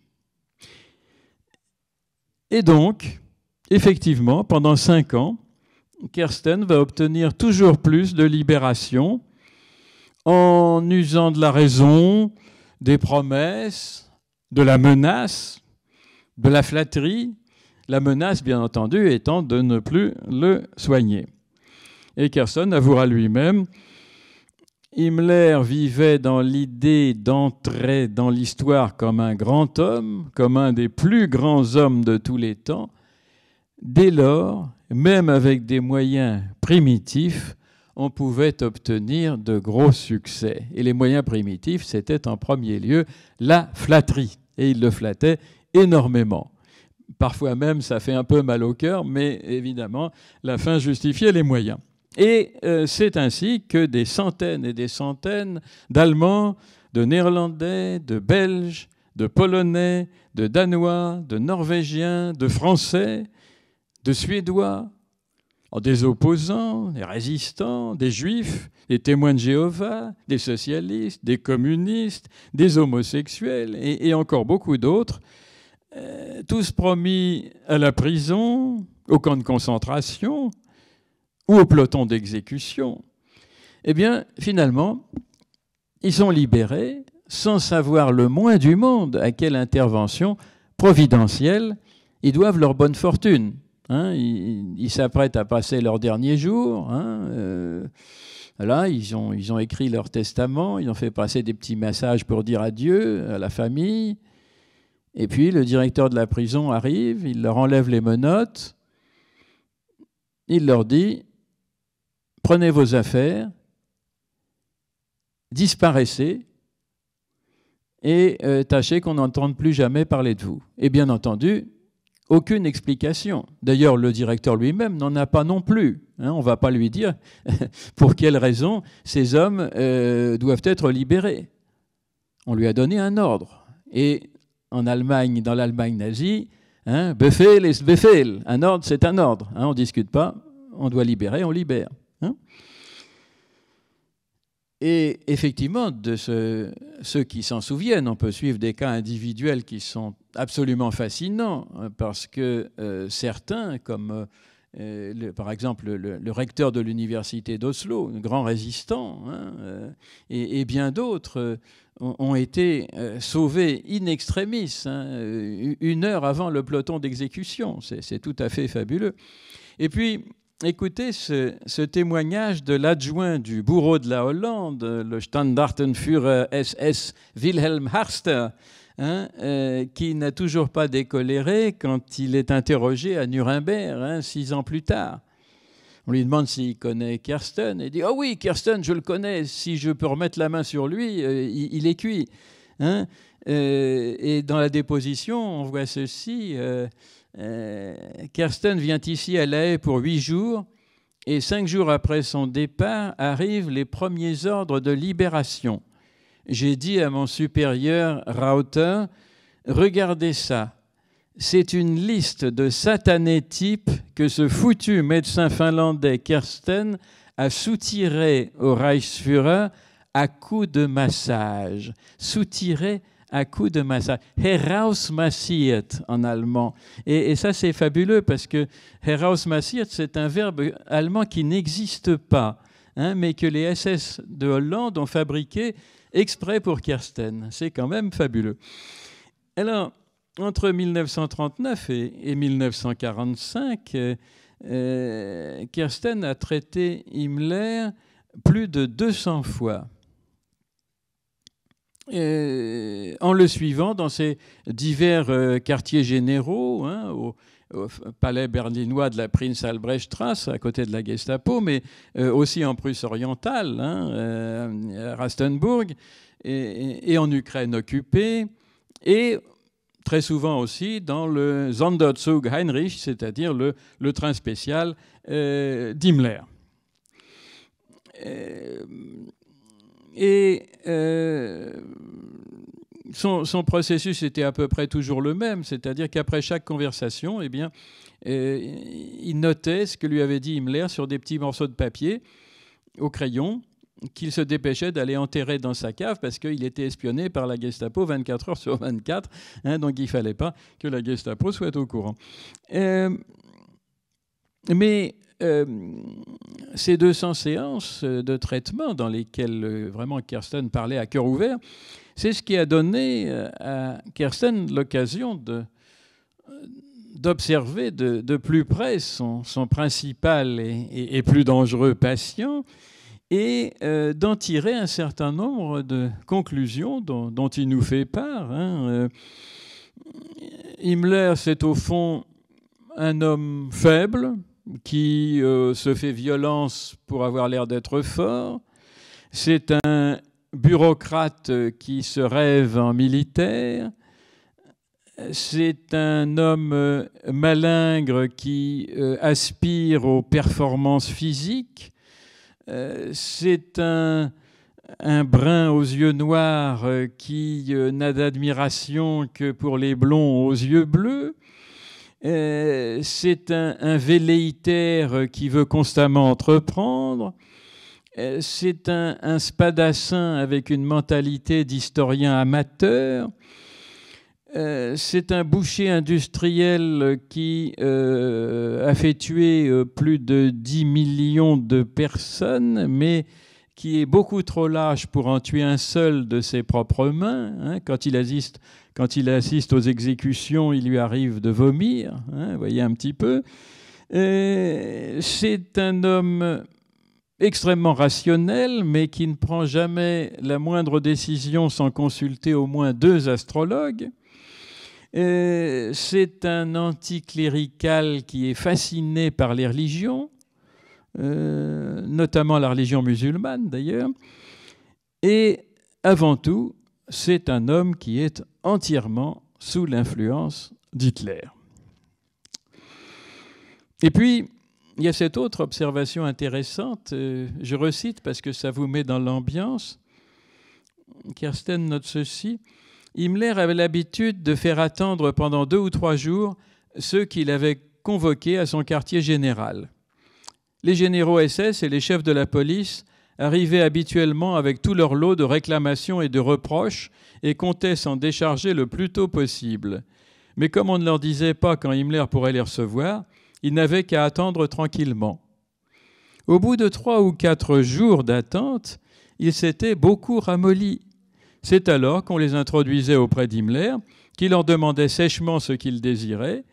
Et donc, effectivement, pendant cinq ans, Kersten va obtenir toujours plus de libération en usant de la raison, des promesses, de la menace, de la flatterie, la menace bien entendu étant de ne plus le soigner. Et Kersten avouera lui-même, Himmler vivait dans l'idée d'entrer dans l'histoire comme un grand homme, comme un des plus grands hommes de tous les temps, Dès lors, même avec des moyens primitifs, on pouvait obtenir de gros succès. Et les moyens primitifs, c'était en premier lieu la flatterie. Et ils le flattaient énormément. Parfois même, ça fait un peu mal au cœur, mais évidemment, la fin justifiait les moyens. Et euh, c'est ainsi que des centaines et des centaines d'Allemands, de Néerlandais, de Belges, de Polonais, de Danois, de Norvégiens, de Français, de Suédois, des opposants, des résistants, des juifs, des témoins de Jéhovah, des socialistes, des communistes, des homosexuels et, encore beaucoup d'autres, euh, tous promis à la prison, au camp de concentration ou au peloton d'exécution. Eh bien, finalement, ils sont libérés sans savoir le moins du monde à quelle intervention providentielle ils doivent leur bonne fortune. Hein, ils, s'apprêtent à passer leur dernier jour. Hein, euh, là, ils ont, écrit leur testament, ils ont fait passer des petits messages pour dire adieu à la famille. Et puis le directeur de la prison arrive, il leur enlève les menottes, il leur dit, prenez vos affaires, disparaissez et euh, tâchez qu'on n'entende plus jamais parler de vous. Et bien entendu, aucune explication. D'ailleurs, le directeur lui-même n'en a pas non plus. Hein, on ne va pas lui dire *laughs* pour quelles raisons ces hommes euh, doivent être libérés. On lui a donné un ordre. Et en Allemagne, dans l'Allemagne nazie, hein, Befehl ist Befehl. Un ordre, c'est un ordre. Hein, on ne discute pas. On doit libérer, on libère. Et effectivement, de ceux qui s'en souviennent, on peut suivre des cas individuels qui sont absolument fascinants, hein, parce que euh, certains, comme euh, le, par exemple le, recteur de l'université d'Oslo, un grand résistant, hein, euh, et, bien d'autres, ont été sauvés in extremis, hein, une heure avant le peloton d'exécution. C'est tout à fait fabuleux. Et puis, écoutez ce, témoignage de l'adjoint du bourreau de la Hollande, le Standartenführer SS Wilhelm Harster, hein, euh, qui n'a toujours pas décoléré quand il est interrogé à Nuremberg, hein, six ans plus tard. On lui demande s'il connaît Kirsten. Il dit Ah oh oui, Kirsten, je le connais. Si je peux remettre la main sur lui, euh, il, est cuit. Hein, euh, et dans la déposition, on voit ceci. Euh, Kersten vient ici à La pour huit jours et cinq jours après son départ arrivent les premiers ordres de libération. J'ai dit à mon supérieur Rauter, regardez ça, c'est une liste de satanés types que ce foutu médecin finlandais Kersten a soutiré au Reichsführer à coups de massage. Soutiré à coup de massage. Herausmassiert en allemand. Et, ça, c'est fabuleux parce que Herausmassiert, c'est un verbe allemand qui n'existe pas, hein, mais que les SS de Hollande ont fabriqué exprès pour Kirsten. C'est quand même fabuleux. Alors, entre 1939 et, 1945, euh, euh, Kirsten a traité Himmler plus de 200 fois. Euh, en le suivant dans ses divers euh, quartiers généraux, hein, au, palais berlinois de la Prince Albrechtstrasse, à côté de la Gestapo, mais euh, aussi en Prusse orientale, hein, à Rastenburg, et, en Ukraine occupée, et très souvent aussi dans le Sonderzug Heinrich, c'est-à-dire le, le, train spécial d'Himmler et euh, son, processus était à peu près toujours le même, c'est-à-dire qu'après chaque conversation, eh bien, euh, il notait ce que lui avait dit Himmler sur des petits morceaux de papier au crayon qu'il se dépêchait d'aller enterrer dans sa cave parce qu'il était espionné par la Gestapo 24 heures sur 24, hein, donc il ne fallait pas que la Gestapo soit au courant. Euh, mais euh, ces 200 séances euh, de traitement dans lesquelles euh, vraiment Kirsten parlait à cœur ouvert, c'est ce qui a donné à Kirsten l'occasion d'observer de, plus près son, principal et, plus dangereux patient et d'en tirer un certain nombre de conclusions dont, il nous fait part. Hein, Himmler, c'est au fond un homme faible, qui euh, se fait violence pour avoir l'air d'être fort. C'est un bureaucrate qui se rêve en militaire. C'est un homme euh, malingre qui euh, aspire aux performances physiques. C'est un, un, brun aux yeux noirs qui n'a d'admiration que pour les blonds aux yeux bleus. Euh, c'est un, velléitaire euh, qui veut constamment entreprendre. Euh, c'est un, spadassin avec une mentalité d'historien amateur. c'est un boucher industriel qui a fait tuer plus de 10 millions de personnes, mais qui est beaucoup trop lâche pour en tuer un seul de ses propres mains. Hein, quand, il assiste, quand il assiste aux exécutions, il lui arrive de vomir, hein, voyez un petit peu. C'est un homme extrêmement rationnel, mais qui ne prend jamais la moindre décision sans consulter au moins deux astrologues. C'est un anticlérical qui est fasciné par les religions euh, notamment la religion musulmane d'ailleurs. Et avant tout, c'est un homme qui est entièrement sous l'influence d'Hitler. Et puis, il y a cette autre observation intéressante, euh, je recite parce que ça vous met dans l'ambiance. Kirsten note ceci. Himmler avait l'habitude de faire attendre pendant deux ou trois jours ceux qu'il avait convoqués à son quartier général. Les généraux SS et les chefs de la police arrivaient habituellement avec tout leur lot de réclamations et de reproches et comptaient s'en décharger le plus tôt possible. Mais comme on ne leur disait pas quand Himmler pourrait les recevoir, ils n'avaient qu'à attendre tranquillement. Au bout de trois ou quatre jours d'attente, ils s'étaient beaucoup ramollis. C'est alors qu'on les introduisait auprès d'Himmler, qui leur demandait sèchement ce qu'ils désiraient,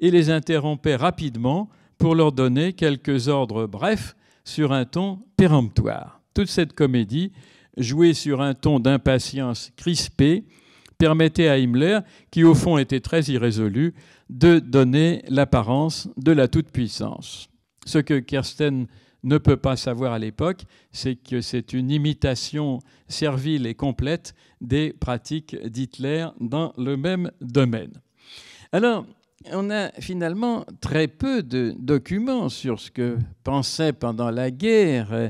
et les interrompait rapidement pour leur donner quelques ordres brefs sur un ton péremptoire. Toute cette comédie, jouée sur un ton d'impatience crispée, permettait à Himmler, qui au fond était très irrésolu, de donner l'apparence de la toute-puissance. Ce que Kersten ne peut pas savoir à l'époque, c'est que c'est une imitation servile et complète des pratiques d'Hitler dans le même domaine. Alors, on a finalement très peu de documents sur ce que pensaient pendant la guerre euh,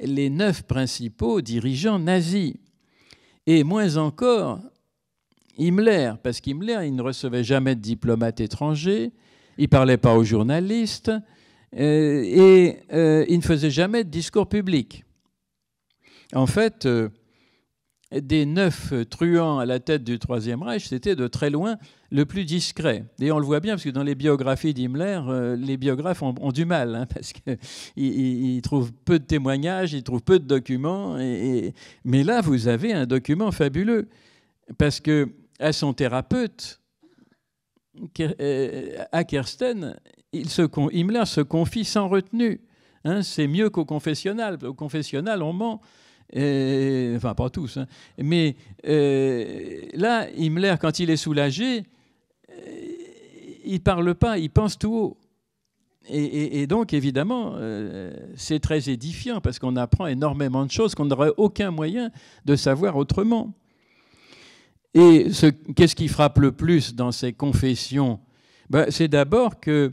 les neuf principaux dirigeants nazis. Et moins encore, Himmler, parce qu'Himmler, il ne recevait jamais de diplomates étrangers, il ne parlait pas aux journalistes, euh, et euh, il ne faisait jamais de discours public. En fait, des neuf truands à la tête du Troisième Reich, c'était de très loin le plus discret. Et on le voit bien, parce que dans les biographies d'Himmler, euh, les biographes ont, du mal, hein, *laughs* parce qu'ils trouvent peu de témoignages, ils trouvent peu de documents. Mais là, vous avez un document fabuleux, parce que à son thérapeute, euh, à Kersten, Himmler se confie sans retenue. Hein, c'est mieux qu'au confessionnal. Au confessionnal, on ment enfin pas tous, hein. mais euh, là, Himmler, quand il est soulagé, euh, il ne parle pas, il pense tout haut. Et, donc, évidemment, euh, c'est très édifiant parce qu'on apprend énormément de choses qu'on n'aurait aucun moyen de savoir autrement. Et qu'est-ce qui frappe le plus dans ces confessions ben, C'est d'abord que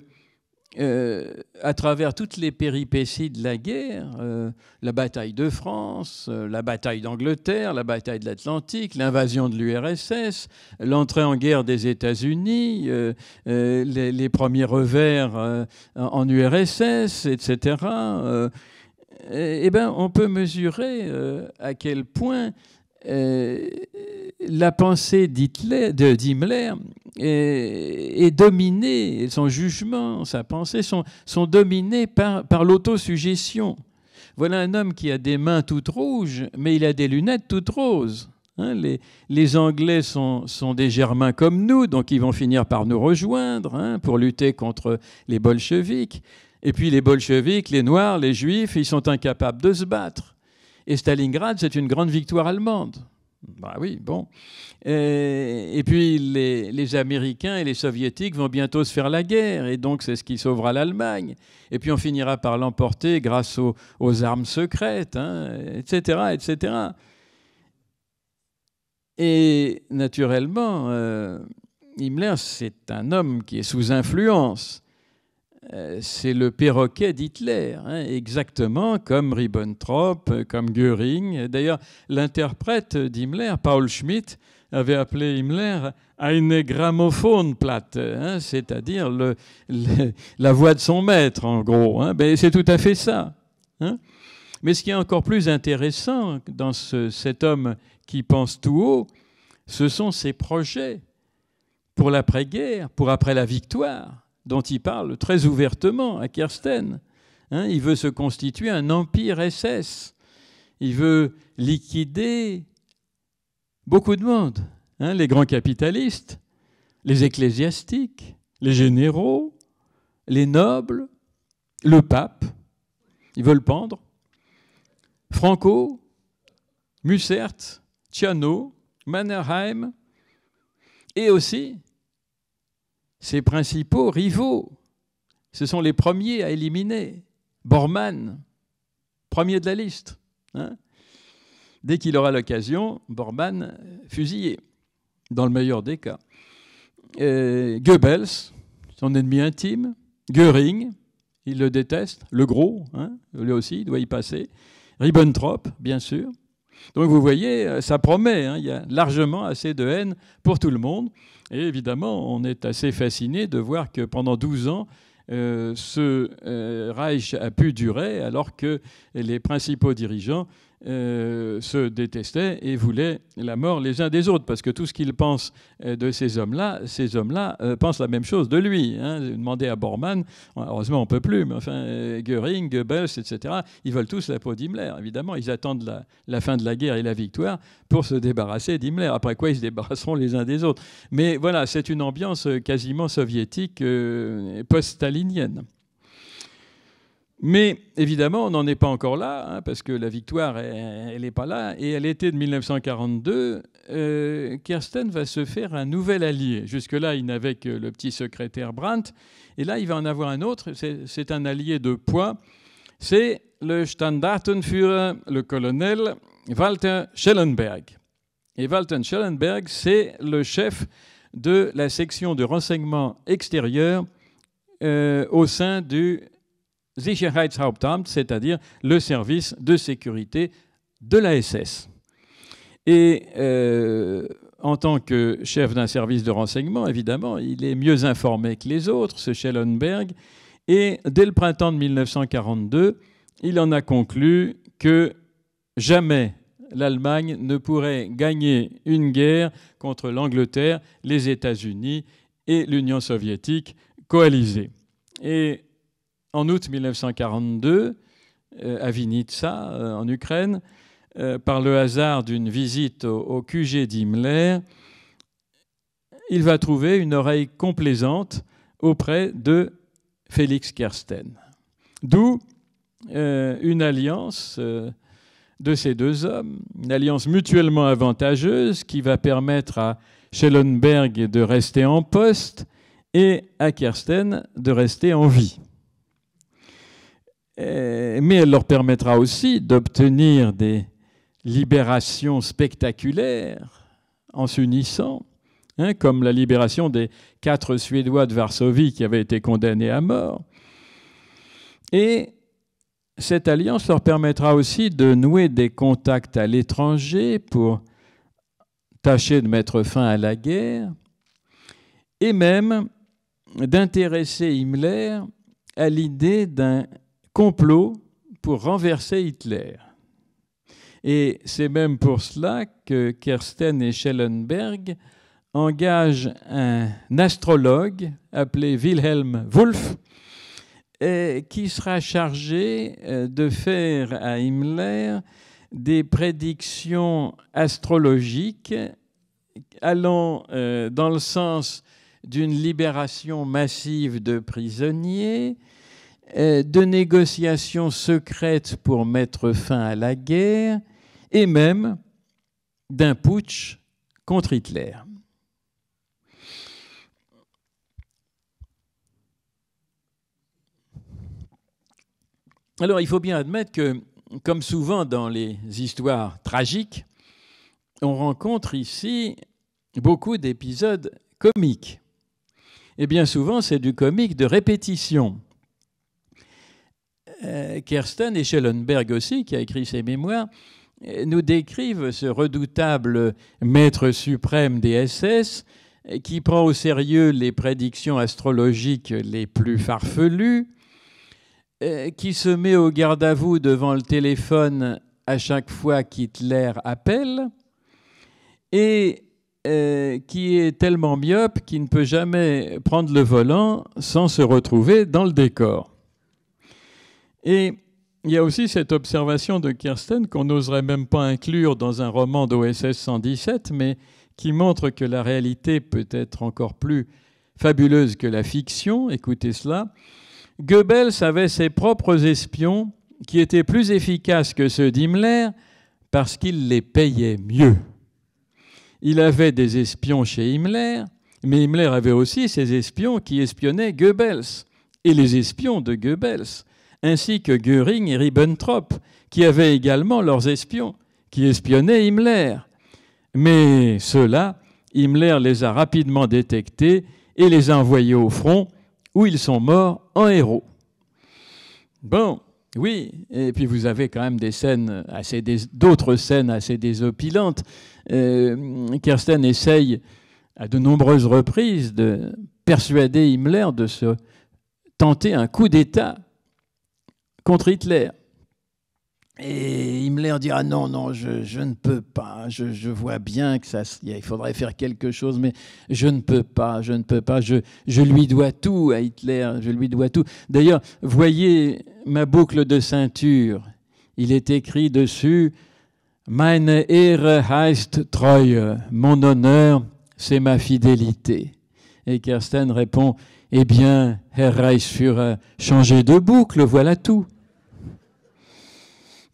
euh, à travers toutes les péripéties de la guerre, euh, la bataille de France, euh, la bataille d'Angleterre, la bataille de l'Atlantique, l'invasion de l'URSS, l'entrée en guerre des États-Unis, les, premiers revers en URSS, etc. Eh, eh ben, on peut mesurer à quel point euh, la pensée d'Hitler, de d'Himmler est, dominée, son jugement, sa pensée sont, dominées par, l'autosuggestion. Voilà un homme qui a des mains toutes rouges, mais il a des lunettes toutes roses. Hein. les, Anglais sont, des Germains comme nous, donc ils vont finir par nous rejoindre hein, pour lutter contre les bolcheviques. Et puis les bolcheviques, les Noirs, les Juifs, ils sont incapables de se battre. Et Stalingrad, c'est une grande victoire allemande. Bah oui, bon. Et, puis les, Américains et les Soviétiques vont bientôt se faire la guerre, et donc c'est ce qui sauvera l'Allemagne. Et puis on finira par l'emporter grâce aux, armes secrètes, etc., hein, etc. Et naturellement, euh, Himmler, c'est un homme qui est sous influence. Euh, c'est le perroquet d'Hitler, hein, exactement comme Ribbentrop, euh, comme Göring. D'ailleurs, l'interprète d'Himmler, Paul Schmidt, avait appelé Himmler eine Grammophonplatte, hein, c'est-à-dire la voix de son maître, en gros. Hein. Ben, c'est tout à fait ça. Hein. Mais ce qui est encore plus intéressant dans cet homme qui pense tout haut, ce sont ses projets pour l'après-guerre, pour après la victoire dont il parle très ouvertement à Kirsten. Hein. il veut se constituer un empire SS. Il veut liquider beaucoup de monde. Hein, les grands capitalistes, les ecclésiastiques, les généraux, les nobles, le pape. Ils veulent pendre. Franco, Mussert, Ciano, Mannerheim, et aussi ses principaux rivaux. Ce sont les premiers à éliminer. Bormann, premier de la liste. Hein. Dès qu'il aura l'occasion, Bormann euh, fusillé, dans le meilleur des cas. Goebbels, son ennemi intime. Goering, il le déteste. Le gros, hein, lui aussi, il doit y passer. Ribbentrop, bien sûr. Donc vous voyez, euh, ça promet, hein. il y a largement assez de haine pour tout le monde. Et évidemment, on est assez fasciné de voir que pendant 12 ans, euh, ce euh, Reich a pu durer alors que les principaux dirigeants euh, se détestaient et voulaient la mort les uns des autres, parce que tout ce qu'ils pensent euh, de ces hommes-là, ces hommes-là euh, pensent la même chose de lui. Hein. Demandez à Bormann, heureusement on ne peut plus, mais enfin, Goering, Göring, Goebbels, etc., ils veulent tous la peau d'Himmler, évidemment. Ils attendent la, la, fin de la guerre et la victoire pour se débarrasser d'Himmler, après quoi ils se débarrasseront les uns des autres. Mais voilà, c'est une ambiance quasiment soviétique, post-stalinienne. Mais évidemment, on n'en est pas encore là, hein, parce que la victoire, elle n'est pas là. Et à l'été de 1942, euh, Kirsten va se faire un nouvel allié. Jusque-là, il n'avait que le petit secrétaire Brandt. Et là, il va en avoir un autre. C'est un allié de poids. C'est le Standartenführer, le colonel Walter Schellenberg. Et Walter Schellenberg, c'est le chef de la section de renseignement extérieur euh, au sein du Sicherheitshauptamt, c'est-à-dire le service de sécurité de la SS. Et euh, en tant que chef d'un service de renseignement, évidemment, il est mieux informé que les autres, ce Schellenberg. Et dès le printemps de 1942, il en a conclu que jamais l'Allemagne ne pourrait gagner une guerre contre l'Angleterre, les États-Unis et l'Union soviétique coalisée. Et en août 1942 euh, à Vinitsa, euh, en Ukraine, euh, par le hasard d'une visite au, QG d'Himmler, il va trouver une oreille complaisante auprès de Félix Kersten. D'où une alliance de ces deux hommes, une alliance mutuellement avantageuse qui va permettre à Schellenberg de rester en poste et à Kersten de rester en vie. Euh, mais elle leur permettra aussi d'obtenir des libérations spectaculaires en s'unissant, hein, comme la libération des quatre Suédois de Varsovie qui avaient été condamnés à mort. Et cette alliance leur permettra aussi de nouer des contacts à l'étranger pour tâcher de mettre fin à la guerre, et même d'intéresser Himmler à l'idée d'un complot pour renverser Hitler. Et c'est même pour cela que Kersten et Schellenberg engagent un astrologue appelé Wilhelm Wolff, qui sera chargé euh, de faire à Himmler des prédictions astrologiques allant euh, dans le sens d'une libération massive de prisonniers, euh, de négociations secrètes pour mettre fin à la guerre et même d'un putsch contre Hitler. Alors il faut bien admettre que, comme souvent dans les histoires tragiques, on rencontre ici beaucoup d'épisodes comiques. Et bien souvent, c'est du comique de répétition. Euh, Kersten et Schellenberg aussi, qui a écrit ses mémoires, euh, nous décrivent ce redoutable maître suprême des SS qui prend au sérieux les prédictions astrologiques les plus farfelues, euh, qui se met au garde à vous devant le téléphone à chaque fois qu'Hitler appelle, et qui est tellement myope qu'il ne peut jamais prendre le volant sans se retrouver dans le décor. Et il y a aussi cette observation de Kirsten qu'on n'oserait même pas inclure dans un roman d'OSS 117, mais qui montre que la réalité peut être encore plus fabuleuse que la fiction. Écoutez cela. Goebbels avait ses propres espions qui étaient plus efficaces que ceux d'Himmler parce qu'il les payait mieux. Il avait des espions chez Himmler, mais Himmler avait aussi ses espions qui espionnaient Goebbels et les espions de Goebbels ainsi que Göring et Ribbentrop, qui avaient également leurs espions, qui espionnaient Himmler. Mais ceux-là, Himmler les a rapidement détectés et les a envoyés au front, où ils sont morts en héros. Bon, oui, et puis vous avez quand même des scènes, assez d'autres scènes assez désopilantes. Euh, Kirsten essaye à de nombreuses reprises de persuader Himmler de se tenter un coup d'État contre Hitler. Et Himmler dira non, non, je, ne peux pas, je, vois bien que ça, il faudrait faire quelque chose, mais je ne peux pas, je ne peux pas, je, je lui dois tout à Hitler, je lui dois tout. D'ailleurs, voyez ma boucle de ceinture, il est écrit dessus, Meine Ehre heißt Treue, mon honneur, c'est ma fidélité. Et Kersten répond, eh bien, Herr Reichsführer, changez de boucle, voilà tout.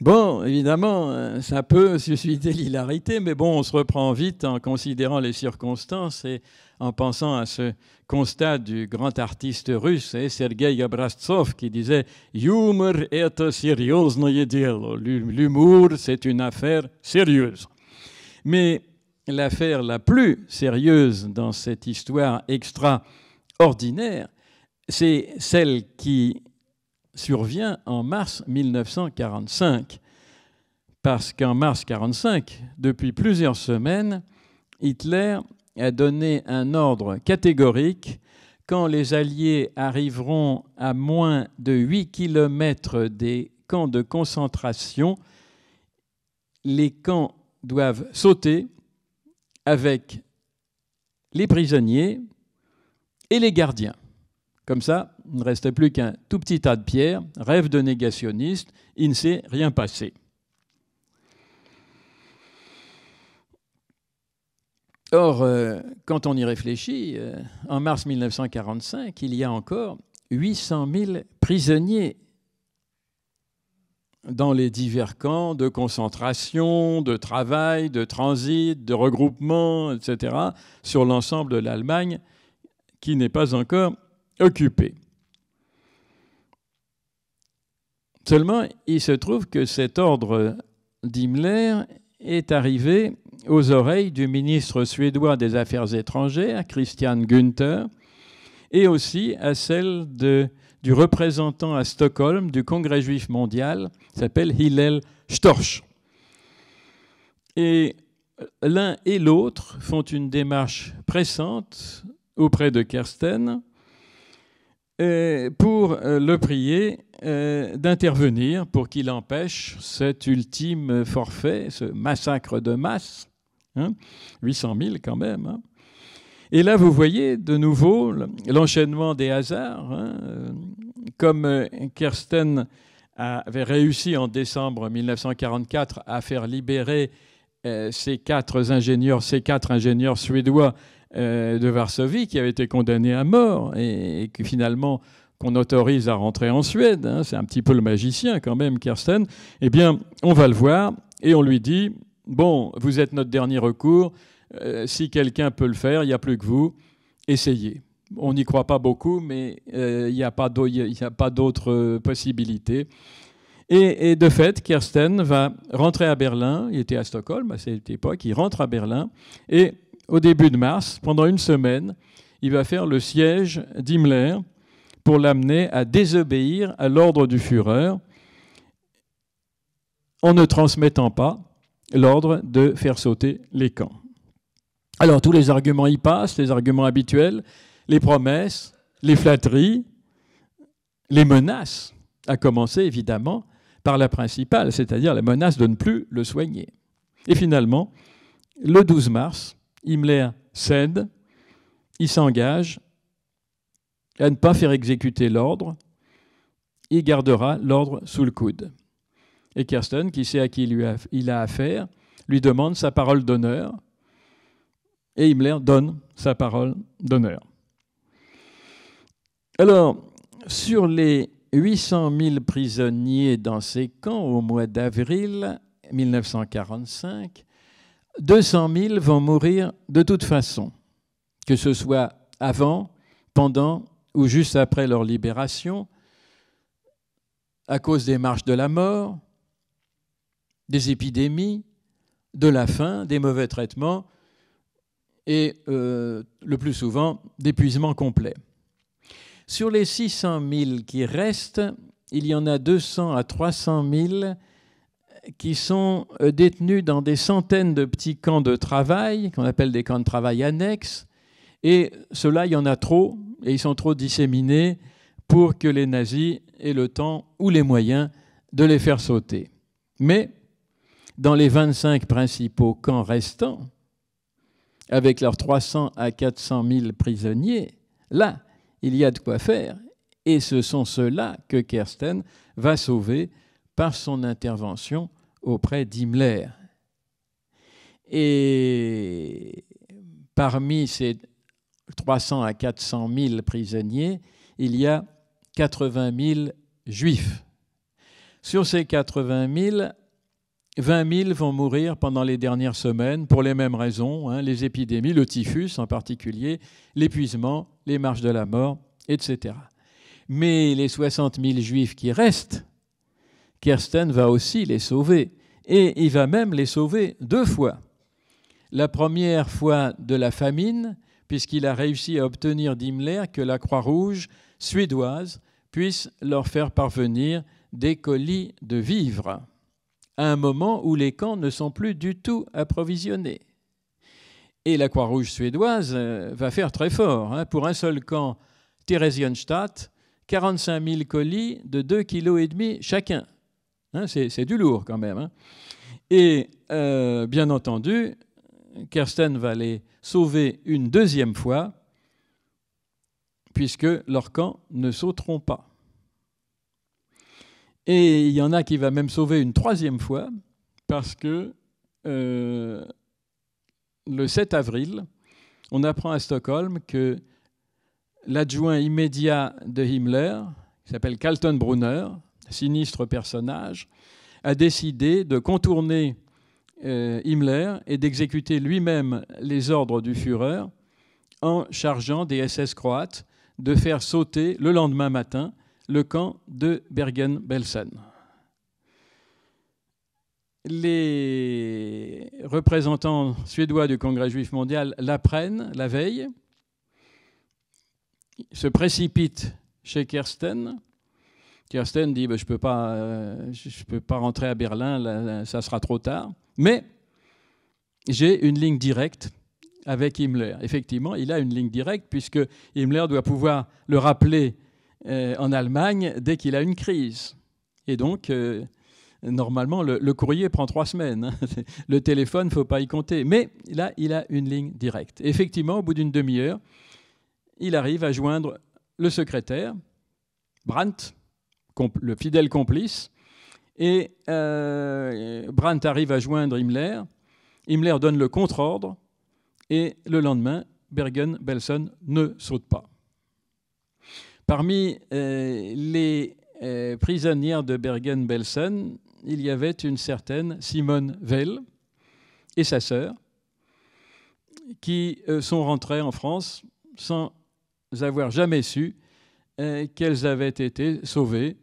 Bon, évidemment, euh, ça peut susciter l'hilarité, mais bon, on se reprend vite en considérant les circonstances et en pensant à ce constat du grand artiste russe, eh, Sergei Abrastsov, qui disait Humor est sérieuse », L'humour, c'est une affaire sérieuse. Mais l'affaire la plus sérieuse dans cette histoire extraordinaire, c'est celle qui survient en mars 1945, parce qu'en mars 1945, depuis plusieurs semaines, Hitler a donné un ordre catégorique quand les Alliés arriveront à moins de 8 km des camps de concentration, les camps doivent sauter avec les prisonniers et les gardiens. Comme ça, il ne restait plus qu'un tout petit tas de pierres, rêve de négationniste, il ne s'est rien passé. Or, euh, quand on y réfléchit, euh, en mars 1945, il y a encore 800 000 prisonniers dans les divers camps de concentration, de travail, de transit, de regroupement, etc., sur l'ensemble de l'Allemagne, qui n'est pas encore occupé. Seulement, il se trouve que cet ordre d'Himmler est arrivé aux oreilles du ministre suédois des Affaires étrangères, Christian Günther, et aussi à celle de, du représentant à Stockholm du Congrès juif mondial, s'appelle Hillel Storch. Et l'un et l'autre font une démarche pressante auprès de Kersten euh, pour euh, le prier euh, d'intervenir pour qu'il empêche cet ultime forfait, ce massacre de masse, 800 hein, 000 quand même. Hein. Et là, vous voyez de nouveau l'enchaînement des hasards, hein, comme Kersten avait réussi en décembre 1944 à faire libérer ces quatre ingénieurs, ces quatre ingénieurs suédois euh, de Varsovie qui avait été condamné à mort et, que finalement qu'on autorise à rentrer en Suède, hein, c'est un petit peu le magicien quand même, Kirsten, eh bien, on va le voir et on lui dit, bon, vous êtes notre dernier recours, euh, si quelqu'un peut le faire, il n'y a plus que vous, essayez. On n'y croit pas beaucoup, mais euh, il n'y a pas d'autres possibilités. Et, et, de fait, Kirsten va rentrer à Berlin, il était à Stockholm à cette époque, il rentre à Berlin, et au début de mars, pendant une semaine, il va faire le siège d'Himmler pour l'amener à désobéir à l'ordre du Führer en ne transmettant pas l'ordre de faire sauter les camps. Alors tous les arguments y passent, les arguments habituels, les promesses, les flatteries, les menaces, à commencer évidemment par la principale, c'est-à-dire la menace de ne plus le soigner. Et finalement, le 12 mars, Himmler cède, il s'engage à ne pas faire exécuter l'ordre, il gardera l'ordre sous le coude. Et Kirsten, qui sait à qui il a affaire, lui demande sa parole d'honneur, et Himmler donne sa parole d'honneur. Alors, sur les 800 000 prisonniers dans ces camps au mois d'avril 1945, 200 000 vont mourir de toute façon, que ce soit avant, pendant ou juste après leur libération, à cause des marches de la mort, des épidémies, de la faim, des mauvais traitements et euh, le plus souvent d'épuisement complet. Sur les 600 000 qui restent, il y en a 200 à 300 000 qui sont euh, détenus dans des centaines de petits camps de travail, qu'on appelle des camps de travail annexes. Et ceux-là, il y en a trop, et ils sont trop disséminés pour que les nazis aient le temps ou les moyens de les faire sauter. Mais dans les 25 principaux camps restants, avec leurs 300 à 400 000 prisonniers, là, il y a de quoi faire. Et ce sont ceux-là que Kersten va sauver par son intervention auprès d'Himmler. Et parmi ces 300 à 400 000 prisonniers, il y a 80 000 juifs. Sur ces 80 000, 20 000 vont mourir pendant les dernières semaines pour les mêmes raisons, hein, les épidémies, le typhus en particulier, l'épuisement, les marches de la mort, etc. Mais les 60 000 juifs qui restent Kirsten va aussi les sauver. Et il va même les sauver deux fois. La première fois de la famine, puisqu'il a réussi à obtenir d'Himmler que la Croix-Rouge suédoise puisse leur faire parvenir des colis de vivres, à un moment où les camps ne sont plus du tout approvisionnés. Et la Croix-Rouge suédoise euh, va faire très fort. Hein. pour un seul camp, Theresienstadt, 45 000 colis de 2,5 kg chacun. Hein, c'est du lourd quand même. Hein. Et euh, bien entendu, Kersten va les sauver une deuxième fois, puisque leurs camps ne sauteront pas. Et il y en a qui va même sauver une troisième fois, parce que euh, le 7 avril, on apprend à Stockholm que l'adjoint immédiat de Himmler, qui s'appelle Brunner, sinistre personnage, a décidé de contourner euh, Himmler et d'exécuter lui-même les ordres du Führer en chargeant des SS croates de faire sauter le lendemain matin le camp de Bergen-Belsen. Les représentants suédois du Congrès juif mondial l'apprennent la veille, se précipitent chez Kersten, Kirsten dit, ben, je ne peux, pas, euh, peux pas rentrer à Berlin, ça sera trop tard. Mais j'ai une ligne directe avec Himmler. Effectivement, il a une ligne directe, puisque Himmler doit pouvoir le rappeler euh, en Allemagne dès qu'il a une crise. Et donc, euh, normalement, le, courrier prend trois semaines. Hein. *laughs* Le téléphone, il ne faut pas y compter. Mais là, il a une ligne directe. Effectivement, au bout d'une demi-heure, il arrive à joindre le secrétaire, Brandt, le fidèle complice. Et euh, Brandt arrive à joindre Himmler. Himmler donne le contre-ordre. Et le lendemain, Bergen-Belsen ne saute pas. Parmi euh, les euh, prisonnières de Bergen-Belsen, il y avait une certaine Simone Veil et sa sœur qui sont rentrées en France sans avoir jamais su qu'elles avaient été sauvées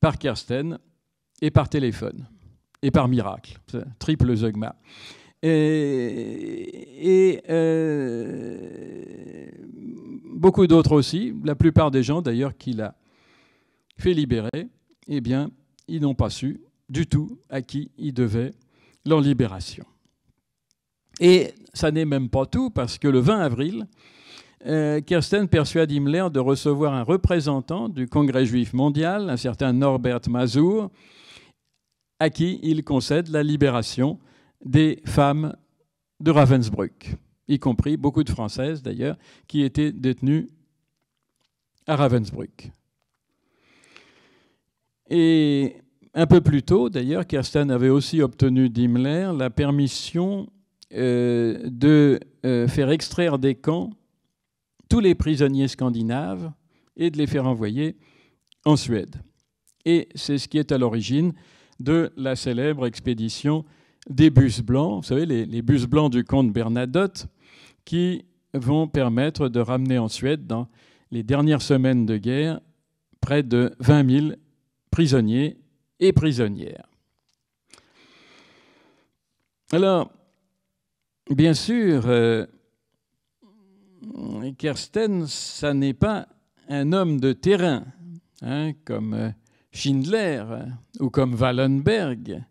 par Kersten et par téléphone et par miracle, triple zeugma. Et, euh, beaucoup d'autres aussi, la plupart des gens d'ailleurs qu'il a fait libérer, eh bien, ils n'ont pas su du tout à qui ils devaient leur libération. Et ça n'est même pas tout, parce que le 20 avril, euh, Kirsten persuade Himmler de recevoir un représentant du Congrès juif mondial, un certain Norbert Mazur, à qui il concède la libération des femmes de Ravensbrück, y compris beaucoup de Françaises d'ailleurs, qui étaient détenues à Ravensbrück. Et un peu plus tôt, d'ailleurs, Kirsten avait aussi obtenu d'Himmler la permission euh, de euh, faire extraire des camps tous les prisonniers scandinaves et de les faire envoyer en Suède. Et c'est ce qui est à l'origine de la célèbre expédition des bus blancs, vous savez, les, bus blancs du comte Bernadotte, qui vont permettre de ramener en Suède, dans les dernières semaines de guerre, près de 20 000 prisonniers et prisonnières. Alors, bien sûr, euh, Mm, Kersten, ça n'est pas un homme de terrain, hein, comme euh, Schindler euh, ou comme Wallenberg.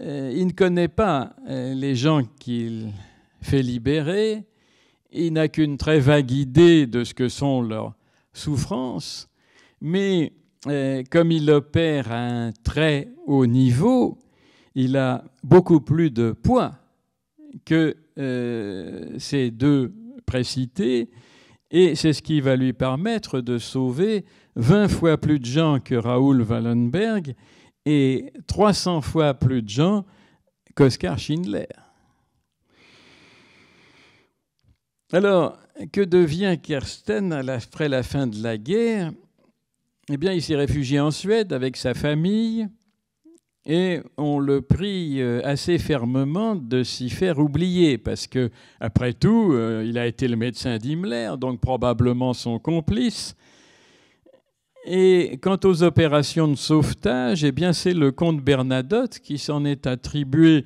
Euh, il ne connaît pas les gens qu'il fait libérer, il n'a qu'une très vague idée de ce que sont leurs souffrances, mais comme il opère à un très haut niveau, il a beaucoup plus de poids que ces deux précité, et c'est ce qui va lui permettre de sauver 20 fois plus de gens que Raoul Wallenberg et 300 fois plus de gens qu'Oskar Schindler. Alors, que devient Kersten après la fin de la guerre Eh bien, il s'est réfugié en Suède avec sa famille et on le prie euh, assez fermement de s'y faire oublier, parce que, après tout, euh, il a été le médecin d'Himmler, donc probablement son complice. Et quant aux opérations de sauvetage, eh bien, c'est le comte Bernadotte qui s'en est attribué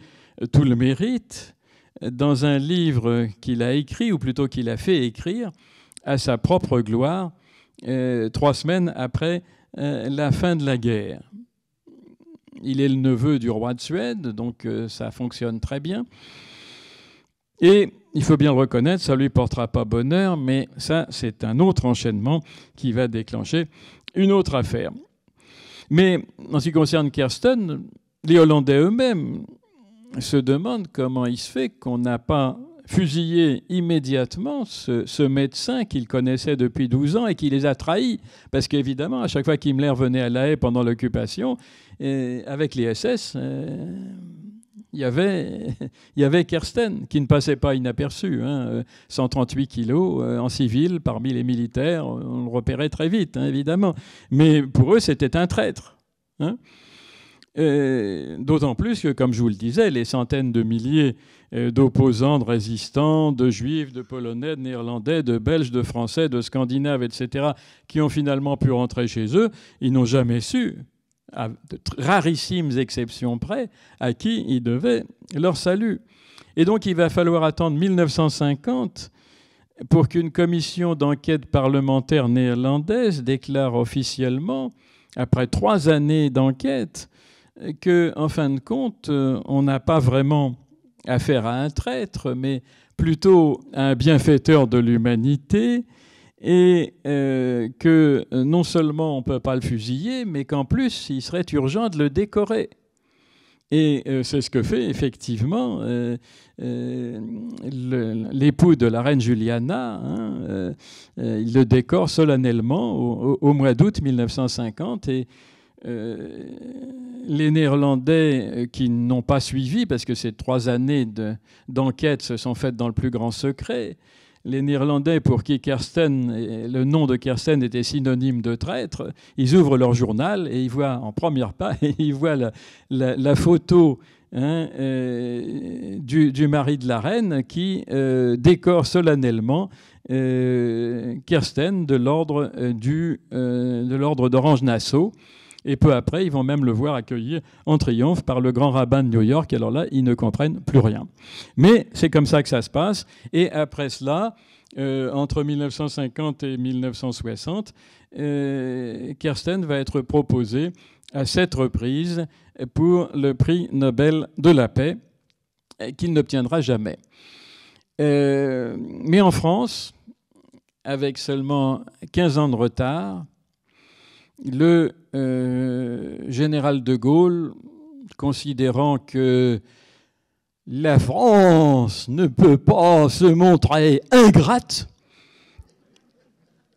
tout le mérite dans un livre qu'il a écrit, ou plutôt qu'il a fait écrire, à sa propre gloire, euh, trois semaines après la fin de la guerre il est le neveu du roi de Suède, donc euh, ça fonctionne très bien. Et il faut bien le reconnaître, ça ne lui portera pas bonheur, mais ça, c'est un autre enchaînement qui va déclencher une autre affaire. Mais en ce qui concerne Kirsten, les Hollandais eux-mêmes se demandent comment il se fait qu'on n'a pas fusiller immédiatement ce, médecin qu'il connaissait depuis 12 ans et qui les a trahis. Parce qu'évidemment, à chaque fois qu'Himmler venait à La Haye pendant l'occupation, avec les SS, euh, il y avait, *laughs* il y avait Kersten qui ne passait pas inaperçu. 138 hein, euh, kilos euh, en civil parmi les militaires, on le repérait très vite, hein, évidemment. Mais pour eux, c'était un traître. Hein. D'autant plus que, comme je vous le disais, les centaines de milliers euh, d'opposants, de résistants, de juifs, de polonais, de néerlandais, de belges, de français, de scandinaves, etc., qui ont finalement pu rentrer chez eux, ils n'ont jamais su, à de rarissimes exceptions près, à qui ils devaient leur salut. Et donc il va falloir attendre 1950 pour qu'une commission d'enquête parlementaire néerlandaise déclare officiellement, après trois années d'enquête, que, en fin de compte, euh, on n'a pas vraiment affaire à un traître, mais plutôt à un bienfaiteur de l'humanité, et euh, que non seulement on ne peut pas le fusiller, mais qu'en plus, il serait urgent de le décorer. Et euh, c'est ce que fait effectivement euh, l'époux de la reine Juliana. Hein, il le décore solennellement au, mois d'août 1950 et les Néerlandais euh, qui n'ont pas suivi, parce que ces trois années d'enquête se sont faites dans le plus grand secret, les Néerlandais pour qui Kersten, le nom de Kirsten était synonyme de traître, ils ouvrent leur journal et ils voient en première *laughs* page, ils voient la, photo hein, euh, du, mari de la reine qui euh, décore solennellement Kirsten de l'ordre d'Orange-Nassau. Et peu après, ils vont même le voir accueilli en triomphe par le grand rabbin de New York. Alors là, ils ne comprennent plus rien. Mais c'est comme ça que ça se passe. Et après cela, euh, entre 1950 et 1960, euh, Kersten va être proposé à sept reprises pour le prix Nobel de la paix, euh, qu'il n'obtiendra jamais. mais en France, avec seulement 15 ans de retard, le euh, général de Gaulle, considérant que la France ne peut pas se montrer ingrate,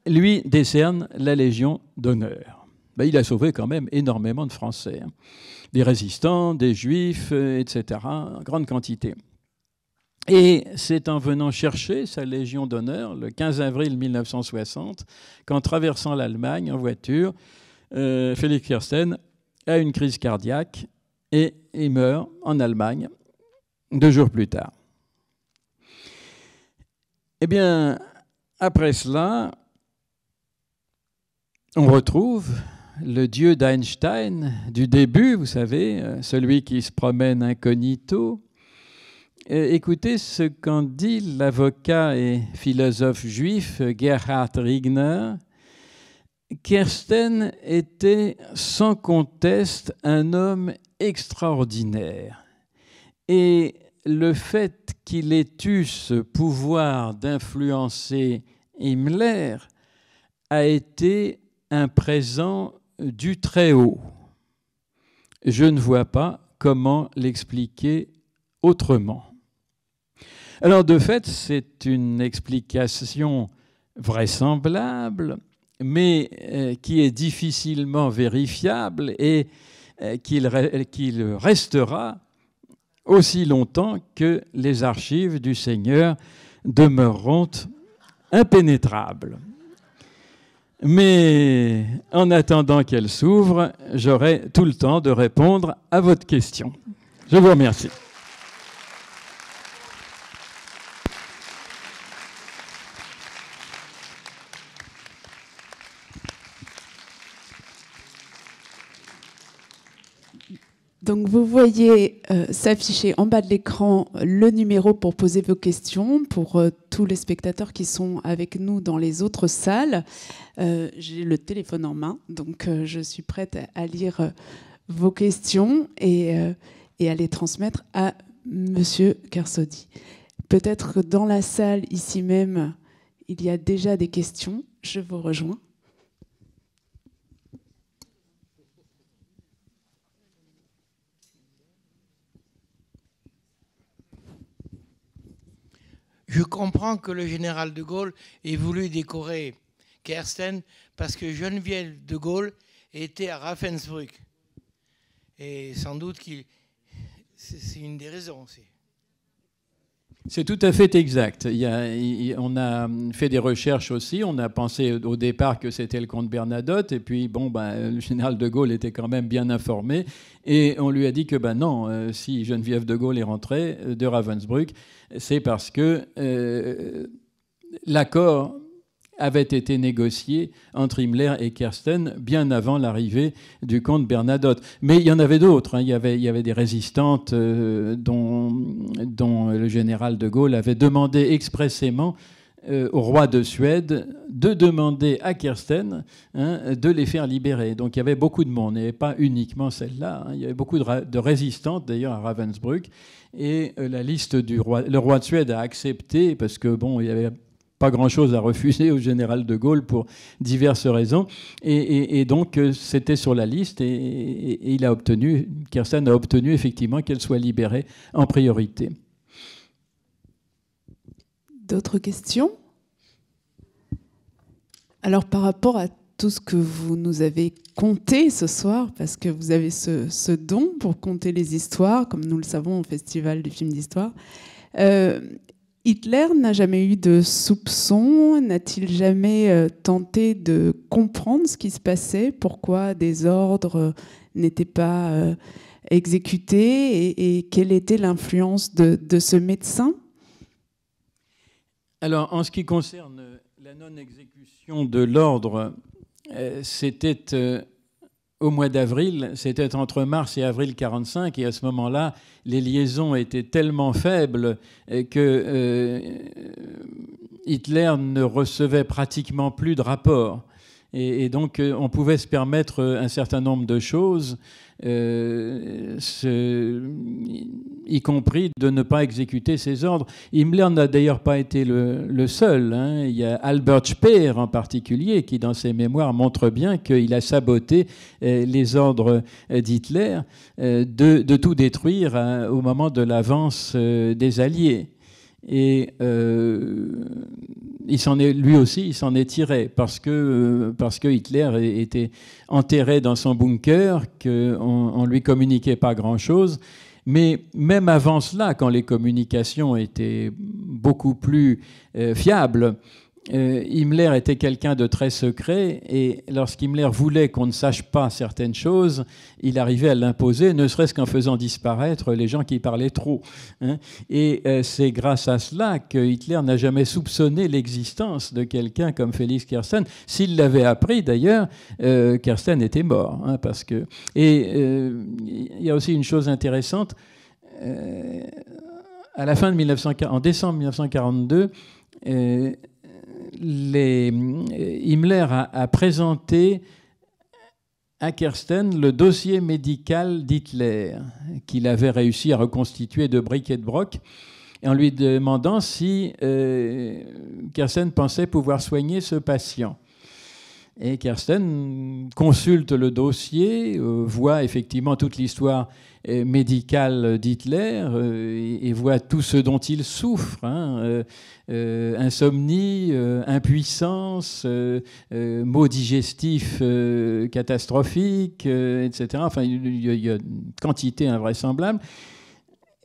lui décerne la Légion d'honneur. Ben, il a sauvé quand même énormément de Français, hein. des résistants, des juifs, euh, etc., en grande quantité. Et c'est en venant chercher sa Légion d'honneur, le 15 avril 1960, qu'en traversant l'Allemagne en voiture, euh, Félix Kirsten a une crise cardiaque et il meurt en Allemagne deux jours plus tard. Eh bien, après cela, on retrouve le dieu d'Einstein du début, vous savez, euh, celui qui se promène incognito, euh, écoutez ce qu'en dit l'avocat et philosophe juif euh, Gerhard Rigner. Kersten était sans conteste un homme extraordinaire. Et le fait qu'il ait eu ce pouvoir d'influencer Himmler a été un présent du Très-Haut. Je ne vois pas comment l'expliquer autrement. Alors de fait, c'est une explication vraisemblable, mais euh, qui est difficilement vérifiable et euh, qu'il restera aussi longtemps que les archives du Seigneur demeureront impénétrables. Mais en attendant qu'elle s'ouvre, j'aurai tout le temps de répondre à votre question. Je vous remercie. Vous voyez euh, s'afficher en bas de l'écran le numéro pour poser vos questions pour euh, tous les spectateurs qui sont avec nous dans les autres salles. Euh, j'ai le téléphone en main, donc je suis prête à lire vos questions et, à les transmettre à Monsieur Kersodi. Peut-être que dans la salle ici même, il y a déjà des questions. Je vous rejoins. Je comprends que le général de Gaulle ait voulu décorer Kersten parce que Geneviève de Gaulle était à Ravensbrück. Et sans doute qu'il. C'est une des raisons aussi. C'est tout à fait exact. on a fait des recherches aussi. On a pensé au départ que c'était le comte Bernadotte. Et puis, bon, ben, le général de Gaulle était quand même bien informé. Et on lui a dit que, bah, non, euh, si Geneviève de Gaulle est rentrée euh, de Ravensbrück, c'est parce que euh, l'accord avait été négocié entre Himmler et Kersten bien avant l'arrivée du comte Bernadotte. Mais il y en avait d'autres. Hein. Il, y avait, il y avait des résistantes euh, dont, dont, le général de Gaulle avait demandé expressément euh, au roi de Suède de demander à Kersten hein, de les faire libérer. Donc il y avait beaucoup de monde, et pas uniquement celle-là. Hein. Il y avait beaucoup de, résistantes, d'ailleurs, à Ravensbrück. Et euh, la liste du roi, le roi de Suède a accepté, parce que bon, il y avait pas grand-chose à refuser au général de Gaulle pour diverses raisons. Et, donc, euh, c'était sur la liste et, il a obtenu, a obtenu effectivement qu'elle soit libérée en priorité. D'autres questions Alors, par rapport à tout ce que vous nous avez compté ce soir, parce que vous avez ce, don pour compter les histoires, comme nous le savons au Festival du film d'histoire, euh, Hitler n'a jamais eu de soupçons, n'a-t-il jamais euh, tenté de comprendre ce qui se passait, pourquoi des ordres euh, n'étaient pas euh, exécutés et, quelle était l'influence de, de, ce médecin Alors, en ce qui concerne la non-exécution de l'ordre, c'était au mois d'avril, c'était entre mars et avril 45, et à ce moment-là, les liaisons étaient tellement faibles euh, que euh, Hitler ne recevait pratiquement plus de rapports. Et, donc, euh, on pouvait se permettre euh, un certain nombre de choses, euh, y compris de ne pas exécuter ses ordres. Himmler n'a d'ailleurs pas été le, seul. Hein. Il y a Albert Speer en particulier qui, dans ses mémoires, montre bien qu'il a saboté les ordres d'Hitler de, tout détruire hein, au moment de l'avance des Alliés. Et euh, lui aussi, il s'en est tiré parce que, euh, parce que Hitler était enterré dans son bunker, qu'on ne lui communiquait pas grand-chose. Mais même avant cela, quand les communications étaient beaucoup plus euh, fiables, euh, Himmler était quelqu'un de très secret et lorsqu'Himmler voulait qu'on ne sache pas certaines choses, il arrivait à l'imposer, ne serait-ce qu'en faisant disparaître les gens qui parlaient trop. Hein. Et euh, c'est grâce à cela que Hitler n'a jamais soupçonné l'existence de quelqu'un comme Félix Kersten. S'il l'avait appris d'ailleurs, euh, Kersten était mort. Hein, parce que... Et il y a aussi une chose intéressante. à la fin de 1940, en décembre 1942, euh, Himmler a, présenté à Kersten le dossier médical d'Hitler qu'il avait réussi à reconstituer de briques et de broc en lui demandant si euh, Kersten pensait pouvoir soigner ce patient. Et Kersten consulte le dossier, euh, voit effectivement toute l'histoire euh, médicale d'Hitler euh, et, voit tout ce dont il souffre hein, insomnie, impuissance, maux digestifs catastrophiques, etc. Enfin, il y, y, a une quantité invraisemblable.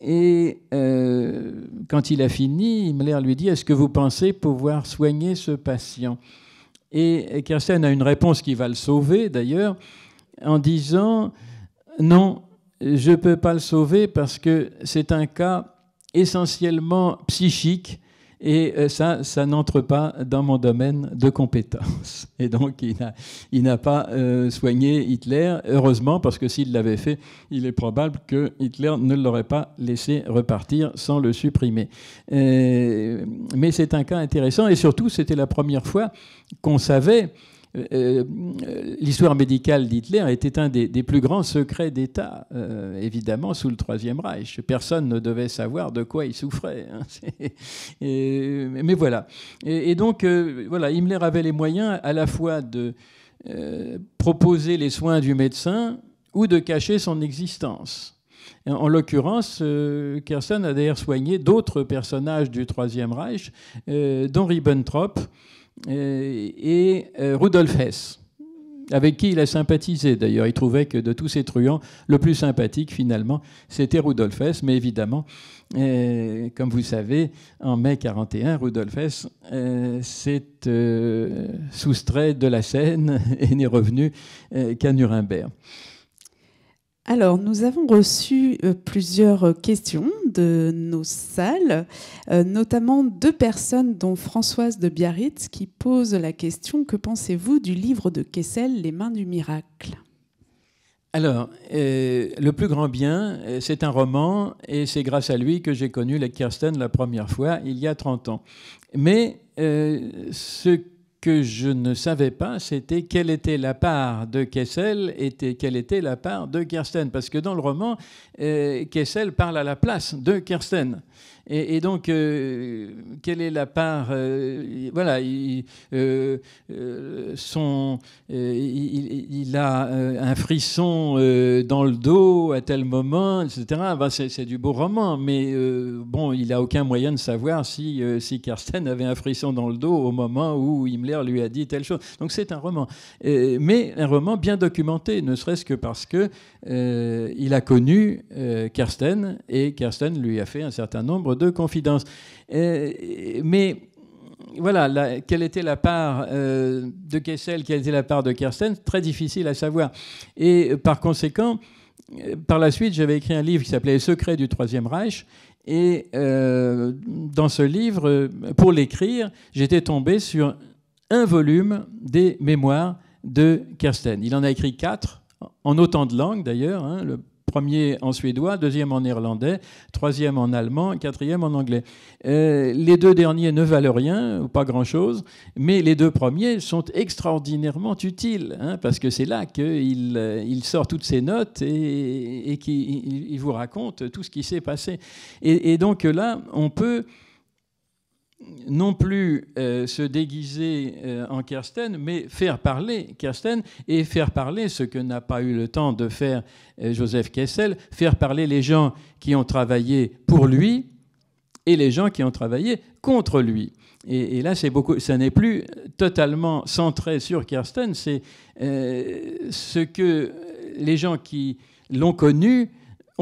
Et quand il a fini, Himmler lui dit Est-ce que vous pensez pouvoir soigner ce patient et Kersen a une réponse qui va le sauver d'ailleurs, en disant Non, je ne peux pas le sauver parce que c'est un cas essentiellement psychique et euh, ça, ça n'entre pas dans mon domaine de compétence. *laughs* Et donc, il n'a pas euh, soigné Hitler, heureusement, parce que s'il l'avait fait, il est probable que Hitler ne l'aurait pas laissé repartir sans le supprimer. Euh, mais c'est un cas intéressant, et surtout, c'était la première fois qu'on savait euh, euh, l'histoire médicale d'Hitler était un des, plus grands secrets d'État, euh, évidemment, sous le Troisième Reich. Personne ne devait savoir de quoi il souffrait. Hein. *laughs* mais voilà. Et, donc, voilà, Himmler avait les moyens à la fois de proposer les soins du médecin ou de cacher son existence. En l'occurrence, Kersen a d'ailleurs soigné d'autres personnages du Troisième Reich, dont Ribbentrop, et euh, Rudolf Hess, avec qui il a sympathisé d'ailleurs. Il trouvait que de tous ces truands, le plus sympathique finalement, c'était Rudolf Hess, mais évidemment, euh, comme vous savez, en mai 41, Rudolf Hess euh, s'est soustrait de la scène *laughs* et n'est revenu qu'à Nuremberg. Alors, nous avons reçu euh, plusieurs euh, questions de nos salles, euh, notamment deux personnes, dont Françoise de Biarritz, qui pose la question Que pensez-vous du livre de Kessel, Les mains du miracle alors, Le plus grand bien, c'est un roman et c'est grâce à lui que j'ai connu la Kirsten la première fois il y a 30 ans. Mais ce que je ne savais pas, c'était quelle était la part de Kessel et quelle était la part de Kirsten. Parce que dans le roman, euh, Kessel parle à la place de Kirsten. Et, donc, euh, quelle est la part euh, Voilà, euh, il, il, a un frisson dans le dos à tel moment, etc. c'est du beau roman, mais bon, il n'a aucun moyen de savoir si, si Karsten avait un frisson dans le dos au moment où Himmler lui a dit telle chose. Donc, c'est un roman. mais un roman bien documenté, ne serait-ce que parce que il a connu Karsten et Karsten lui a fait un certain nombre de confidences. Euh, mais voilà, quelle était la part euh, de Kessel, quelle était la part de Kersten, très difficile à savoir. Et euh, par conséquent, par la suite, j'avais écrit un livre qui s'appelait Les secrets du Troisième Reich. Et dans ce livre, pour l'écrire, j'étais tombé sur un volume des mémoires de Kersten. Il en a écrit quatre, en autant de langues d'ailleurs. Hein, le premier en suédois, deuxième en irlandais, troisième en allemand, quatrième en anglais. Euh, les deux derniers ne valent rien, ou pas grand-chose, mais les deux premiers sont extraordinairement utiles, hein, parce que c'est là qu'il euh, sort toutes ses notes et, qu'il vous raconte tout ce qui s'est passé. et donc là, on peut non plus euh, se déguiser euh, en Kirsten, mais faire parler Kirsten et faire parler ce que n'a pas eu le temps de faire euh, Joseph Kessel, faire parler les gens qui ont travaillé pour lui et les gens qui ont travaillé contre lui. Et, là, c'est beaucoup, ça n'est plus totalement centré sur Kirsten, c'est ce que les gens qui l'ont connu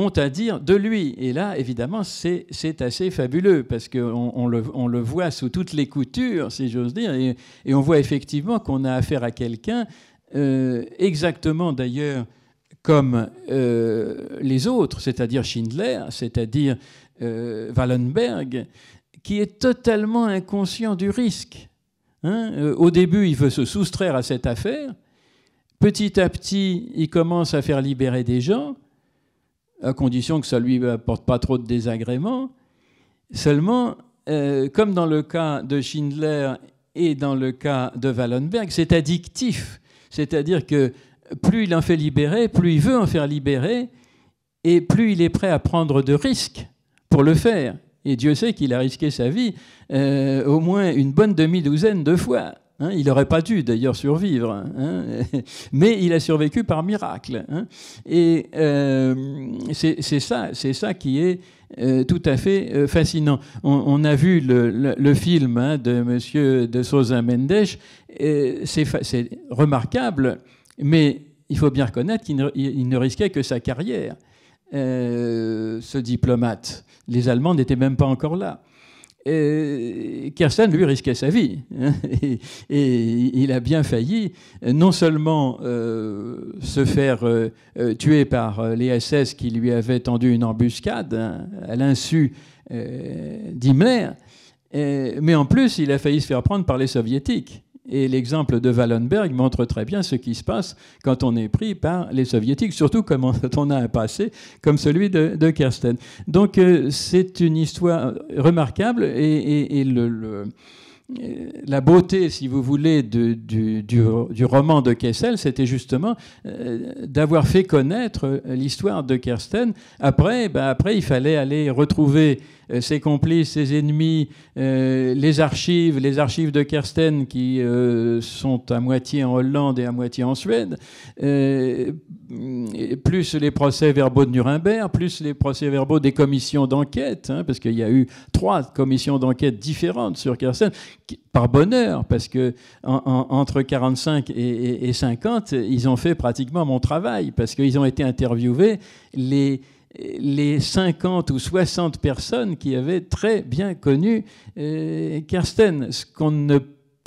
ont à dire de lui. Et là, évidemment, c'est assez fabuleux, parce qu'on on le, on le, voit sous toutes les coutures, si j'ose dire, et, on voit effectivement qu'on a affaire à quelqu'un, euh, exactement d'ailleurs comme euh, les autres, c'est-à-dire Schindler, c'est-à-dire euh, Wallenberg, qui est totalement inconscient du risque. Hein. au début, il veut se soustraire à cette affaire. Petit à petit, il commence à faire libérer des gens à condition que ça ne lui apporte pas trop de désagréments. Seulement, euh, comme dans le cas de Schindler et dans le cas de Wallenberg, c'est addictif. C'est-à-dire que plus il en fait libérer, plus il veut en faire libérer, et plus il est prêt à prendre de risques pour le faire. Et Dieu sait qu'il a risqué sa vie euh, au moins une bonne demi-douzaine de fois. Hein, il n'aurait pas dû d'ailleurs survivre, hein. *laughs* mais il a survécu par miracle. Hein. et euh, c'est ça, c'est ça qui est euh, tout à fait euh, fascinant. On, a vu le, film de Monsieur de Sosa Mendes. C'est remarquable, mais il faut bien reconnaître qu'il ne, risquait que sa carrière. ce diplomate. Les Allemands n'étaient même pas encore là. Et lui, risquait sa vie. Hein. et, il a bien failli non seulement euh, se faire euh, euh, tuer par les SS qui lui avaient tendu une embuscade hein, à l'insu d'Himmler, mais en plus, il a failli se faire prendre par les soviétiques. Et l'exemple de Wallenberg montre très bien ce qui se passe quand on est pris par les soviétiques, surtout quand *laughs* on a un passé comme celui de, de Kersten. Donc euh, c'est une histoire remarquable et, le, la beauté, si vous voulez, du, du, roman de Kessel, c'était justement euh, d'avoir fait connaître l'histoire de Kersten. Après, ben, après, il fallait aller retrouver euh, ses complices, ses ennemis, euh, les archives, les archives de Kersten qui euh, sont à moitié en Hollande et à moitié en Suède, plus les procès-verbaux de Nuremberg, plus les procès-verbaux des commissions d'enquête, hein, parce qu'il y a eu trois commissions d'enquête différentes sur Kersten, par bonheur, parce que entre 45 et, et 50, ils ont fait pratiquement mon travail, parce qu'ils ont été interviewés les les 50 ou 60 personnes qui avaient très bien connu euh, Karsten. Ce qu'on ne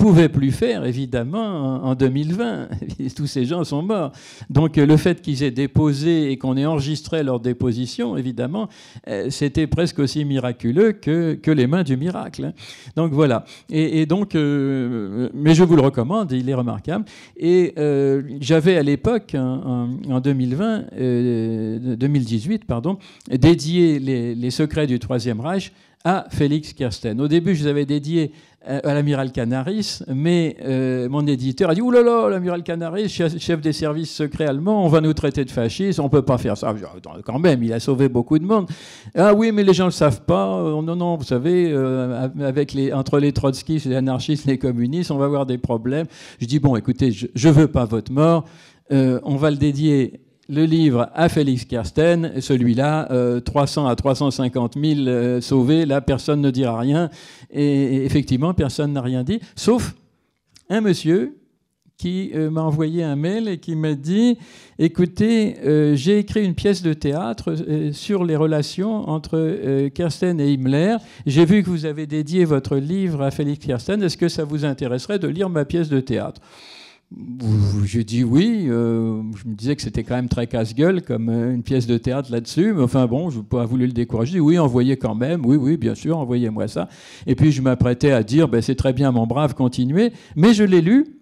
pouvait plus faire, évidemment, en 2020. *laughs* Tous ces gens sont morts. Donc euh, le fait qu'ils aient déposé et qu'on ait enregistré leur déposition, évidemment, euh, c'était presque aussi miraculeux que, que, les mains du miracle. Hein. Donc voilà. Et, donc, euh, mais je vous le recommande, il est remarquable. Et j'avais à l'époque, en, 2020, 2018, pardon, dédié les, les secrets du Troisième Reich à Félix Kersten. Au début, je vous avais dédié euh, à l'amiral Canaris, mais euh, mon éditeur a dit Ouh là là, l'amiral Canaris, chef des services secrets allemands, on va nous traiter de fascistes, on peut pas faire ça. Quand même, il a sauvé beaucoup de monde. Ah oui, mais les gens le savent pas. Euh, non, non, vous savez, avec les, entre les trotskistes, les anarchistes, les communistes, on va avoir des problèmes. Je dis bon, écoutez, je, veux pas votre mort. on va le dédier le livre à Félix Kersten, celui-là, 300 euh, à 350 000 euh, sauvés, là, personne ne dira rien. Et, effectivement, personne n'a rien dit, sauf un monsieur qui euh, m'a envoyé un mail et qui m'a dit, écoutez, j'ai écrit une pièce de théâtre sur les relations entre Kersten et Himmler. J'ai vu que vous avez dédié votre livre à Félix Kersten. Est-ce que ça vous intéresserait de lire ma pièce de théâtre j'ai dit oui, euh, je me disais que c'était quand même très casse-gueule comme euh, une pièce de théâtre là-dessus, mais enfin bon, je n'ai pas voulu le décourager. oui, envoyez quand même, oui, oui, bien sûr, envoyez-moi ça. Et puis je m'apprêtais à dire, ben, c'est très bien, mon brave, continuez, mais je l'ai lu,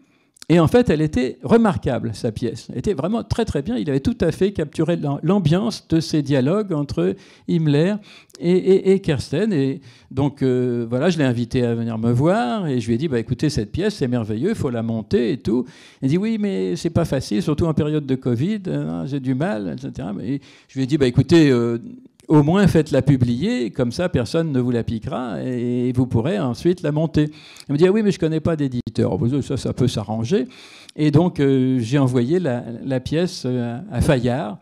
et en fait, elle était remarquable, sa pièce. Elle était vraiment très très bien. Il avait tout à fait capturé l'ambiance de ces dialogues entre Himmler et, et, et Kersten. Et donc euh, voilà, je l'ai invité à venir me voir et je lui ai dit, bah, écoutez, cette pièce, c'est merveilleux, il faut la monter et tout. Il dit, oui, mais c'est pas facile, surtout en période de Covid, hein, j'ai du mal, etc. Mais je lui ai dit, bah, écoutez... Euh, au moins faites-la publier, comme ça personne ne vous la piquera et vous pourrez ensuite la monter. Elle me dit ah oui, mais je ne connais pas d'éditeur. Ça, ça peut s'arranger. Et donc euh, j'ai envoyé la, la, pièce euh, à Fayard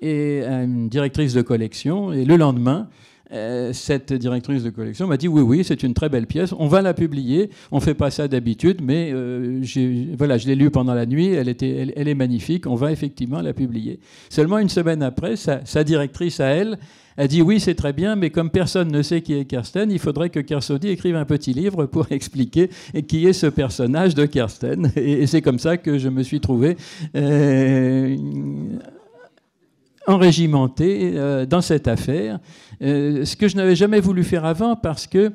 et à une directrice de collection. Et le lendemain, euh, cette directrice de collection m'a dit oui, oui, c'est une très belle pièce, on va la publier, on fait pas ça d'habitude, mais euh, voilà, je l'ai lue pendant la nuit, elle, était, elle, est magnifique, on va effectivement la publier. Seulement une semaine après, sa, sa directrice à elle a dit oui, c'est très bien, mais comme personne ne sait qui est Kersten, il faudrait que Kersody écrive un petit livre pour *laughs* expliquer qui est ce personnage de Kersten. Et, c'est comme ça que je me suis trouvé euh, enrégimenté euh, dans cette affaire, euh, ce que je n'avais jamais voulu faire avant parce que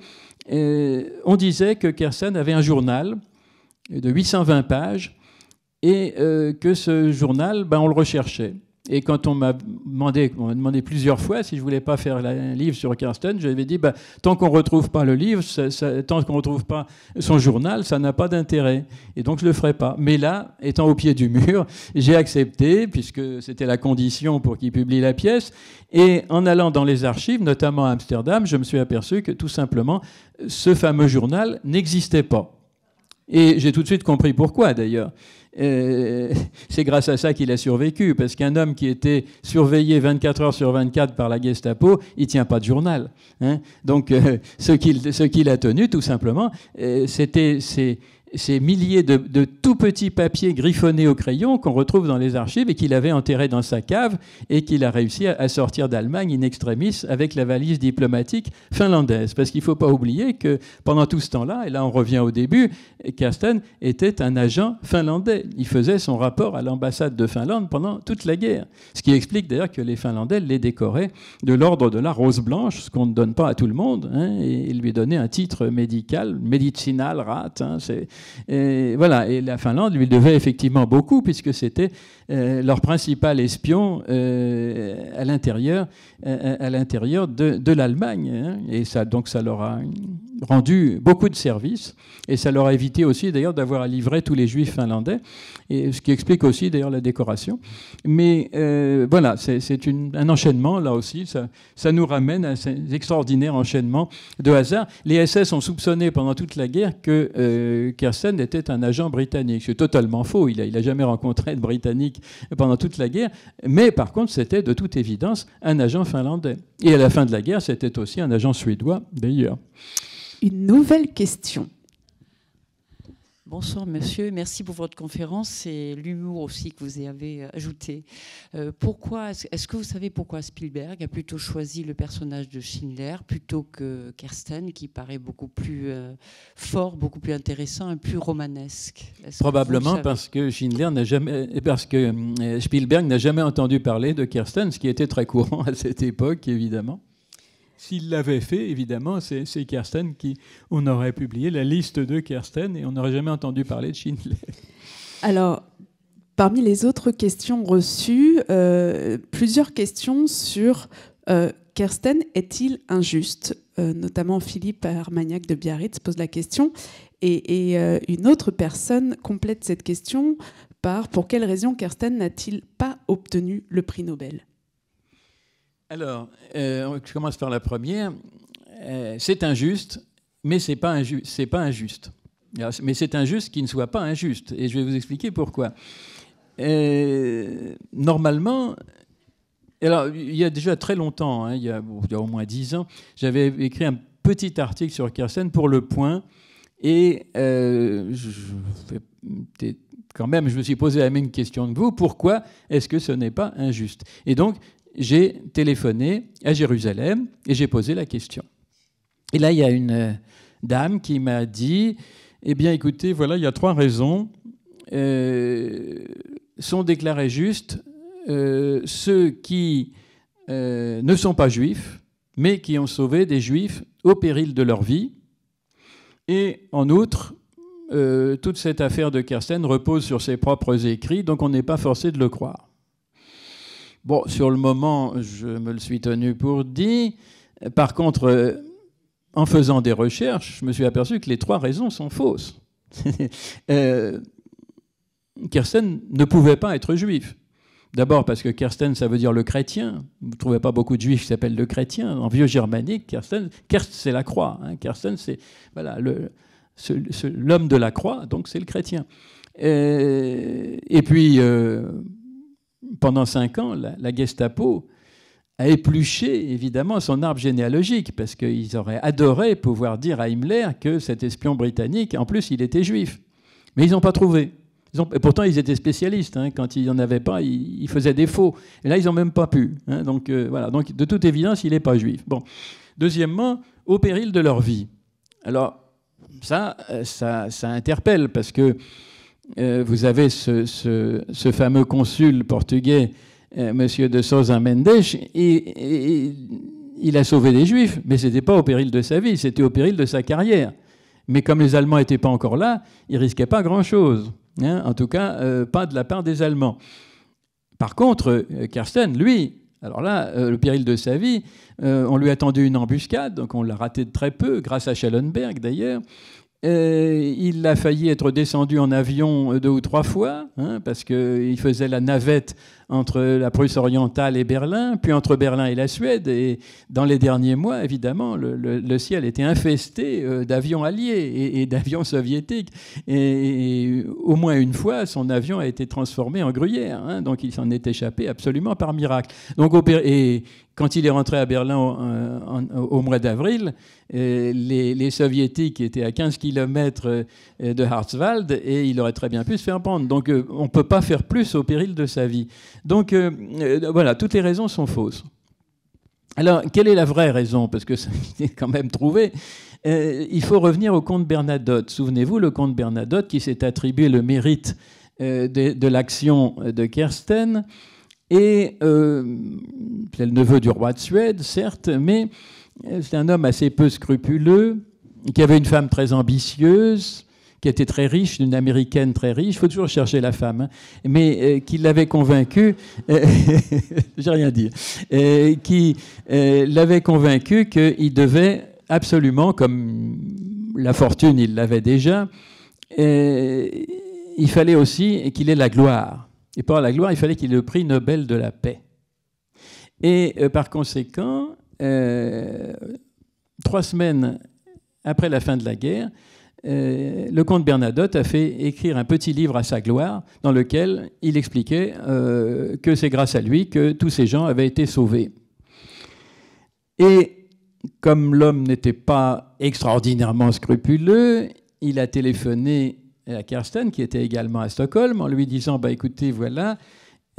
euh, on disait que Kersen avait un journal de 820 pages et que ce journal, ben, on le recherchait. Et quand on m'a demandé, m'a demandé plusieurs fois si je voulais pas faire un livre sur Kirsten, j'avais dit bah, tant qu'on retrouve pas le livre, tant qu'on retrouve pas son journal, ça n'a pas d'intérêt. Et donc je le ferai pas. Mais là, étant au pied du mur, *laughs* j'ai accepté puisque c'était la condition pour qu'il publie la pièce. Et en allant dans les archives, notamment à Amsterdam, je me suis aperçu que tout simplement ce fameux journal n'existait pas. Et j'ai tout de suite compris pourquoi d'ailleurs. Euh, *laughs* c'est grâce à ça qu'il a survécu, parce qu'un homme qui était surveillé 24 heures sur 24 par la Gestapo, il tient pas de journal. Hein. Donc euh, ce qu'il a tenu, tout simplement, euh, c'était c'était ces milliers de, tout petits papiers griffonnés au crayon qu'on retrouve dans les archives et qu'il avait enterré dans sa cave et qu'il a réussi à, sortir d'Allemagne in extremis avec la valise diplomatique finlandaise. Parce qu'il ne faut pas oublier que pendant tout ce temps-là, et là on revient au début, Kirsten était un agent finlandais. Il faisait son rapport à l'ambassade de Finlande pendant toute la guerre. Ce qui explique d'ailleurs que les Finlandais les décoraient de l'ordre de la Rose Blanche, ce qu'on ne donne pas à tout le monde, hein, et, lui donnait un titre médical, médicinal, rat. Hein, c'est et voilà, et la Finlande lui devait effectivement beaucoup, puisque c'était euh, leur principal espion euh, à l'intérieur, euh, à l'intérieur de, l'Allemagne. Hein. Et ça, donc, ça leur a rendu beaucoup de services, et ça leur a évité aussi, d'ailleurs, d'avoir à livrer tous les Juifs finlandais, et ce qui explique aussi, d'ailleurs, la décoration. Mais voilà, c'est un enchaînement là aussi. Ça, ça nous ramène à cet extraordinaire enchaînement de hasard. Les SS ont soupçonné pendant toute la guerre que était un agent britannique. C'est totalement faux. Il n'a il a jamais rencontré de Britannique pendant toute la guerre. Mais par contre, c'était de toute évidence un agent finlandais. Et à la fin de la guerre, c'était aussi un agent suédois, d'ailleurs. Une nouvelle question. Bonsoir monsieur, merci pour votre conférence et l'humour aussi que vous y avez euh, ajouté. Euh, pourquoi Est-ce que vous savez pourquoi Spielberg a plutôt choisi le personnage de Schindler plutôt que Kirsten, qui paraît beaucoup plus euh, fort, beaucoup plus intéressant et plus romanesque Probablement parce que Schindler n'a jamais, parce que Spielberg n'a jamais entendu parler de Kirsten, ce qui était très courant *laughs* à cette époque évidemment. S'il l'avait fait, évidemment, c'est Kirsten qui. On aurait publié la liste de Kirsten et on n'aurait jamais entendu parler de Schindler. Alors, parmi les autres questions reçues, euh, plusieurs questions sur euh, est-il injuste euh, Notamment Philippe Armagnac de Biarritz pose la question. Et, euh, une autre personne complète cette question par pour quelle raison Kirsten n'a-t-il pas obtenu le prix Nobel alors, euh, je commence par la première. Euh, c'est injuste, mais c'est pas, pas injuste. mais c'est injuste qu'il ne soit pas injuste. Et je vais vous expliquer pourquoi. Euh, normalement, alors, il y a déjà très longtemps, hein, il, y a, au moins dix ans, j'avais écrit un petit article sur Kersen pour Le Point. Et quand même, je me suis posé la même question que vous. Pourquoi est-ce que ce n'est pas injuste Et donc, j'ai téléphoné à Jérusalem et j'ai posé la question. Et là, il y a une euh, dame qui m'a dit, eh bien écoutez, voilà, il y a trois raisons. Euh, sont déclarés justes euh, ceux qui ne sont pas juifs, mais qui ont sauvé des juifs au péril de leur vie. Et en outre, toute cette affaire de Kersten repose sur ses propres écrits, donc on n'est pas forcé de le croire. Bon, sur le moment, je me le suis tenu pour dit. Par contre, euh, en faisant des recherches, je me suis aperçu que les trois raisons sont fausses. *laughs* Euh, Kirsten ne pouvait pas être juif. D'abord parce que Kirsten, ça veut dire le chrétien. Vous ne trouvez pas beaucoup de juifs qui s'appellent le chrétien. En vieux germanique, Kirsten, c'est la croix. Hein. Kirsten, c'est voilà, l'homme de la croix, donc c'est le chrétien. Euh, et puis, pendant cinq ans, la, Gestapo a épluché évidemment son arbre généalogique, parce qu'ils auraient adoré pouvoir dire à Himmler que cet espion britannique, en plus, il était juif. Mais ils n'ont pas trouvé. et pourtant, ils étaient spécialistes. Hein. quand il n'y en avait pas, ils, il faisaient défaut. Et là, ils n'ont même pas pu. Hein. donc, euh, voilà. donc, de toute évidence, il n'est pas juif. Bon. Deuxièmement, au péril de leur vie. Alors, ça, euh, ça, ça interpelle, parce que euh, vous avez ce, fameux consul portugais, M. Euh, Monsieur de Sousa Mendes, et, il a sauvé des Juifs, mais ce n'était pas au péril de sa vie, c'était au péril de sa carrière. Mais comme les Allemands n'étaient pas encore là, il risquait pas grand-chose. Hein. en tout cas, euh, pas de la part des Allemands. Par contre, Karsten, lui, alors là, le péril de sa vie, on lui a tendu une embuscade, donc on l'a raté de très peu, grâce à Schellenberg d'ailleurs. Euh, il a failli être descendu en avion euh, deux ou trois fois, hein, parce qu'il faisait la navette entre la Prusse orientale et Berlin, puis entre Berlin et la Suède. Et dans les derniers mois, évidemment, le, ciel était infesté euh, d'avions alliés et, d'avions soviétiques. Et, au moins une fois, son avion a été transformé en gruyère. Hein. donc il s'en est échappé absolument par miracle. Donc, et quand il est rentré à Berlin au, euh, mois d'avril, euh, les, soviétiques étaient à 15 km de Harzwald et il aurait très bien pu se faire prendre. Donc on ne peut pas faire plus au péril de sa vie. Donc euh, euh, voilà, toutes les raisons sont fausses. Alors, quelle est la vraie raison Parce que *laughs* ça quand même trouvé. Euh, il faut revenir au comte Bernadotte. Souvenez-vous, le comte Bernadotte qui s'est attribué le mérite de, de l'action de Kersten. Et c'est le neveu du roi de Suède, certes, mais c'est un homme assez peu scrupuleux, qui avait une femme très ambitieuse, qui était très riche, une américaine très riche, il faut toujours chercher la femme, hein. mais euh, qui l'avait convaincu, euh, *laughs* j'ai rien dit, euh, qui euh, l'avait convaincu qu'il devait absolument, comme la fortune il l'avait déjà, il fallait aussi qu'il ait la gloire. Et pour la gloire, il fallait qu'il ait le prix Nobel de la paix. Et par conséquent, trois semaines après la fin de la guerre, euh, le comte Bernadotte a fait écrire un petit livre à sa gloire dans lequel il expliquait euh, que c'est grâce à lui que tous ces gens avaient été sauvés. Et comme l'homme n'était pas extraordinairement scrupuleux, il a téléphoné à Kirsten, qui était également à Stockholm, en lui disant bah, écoutez, voilà,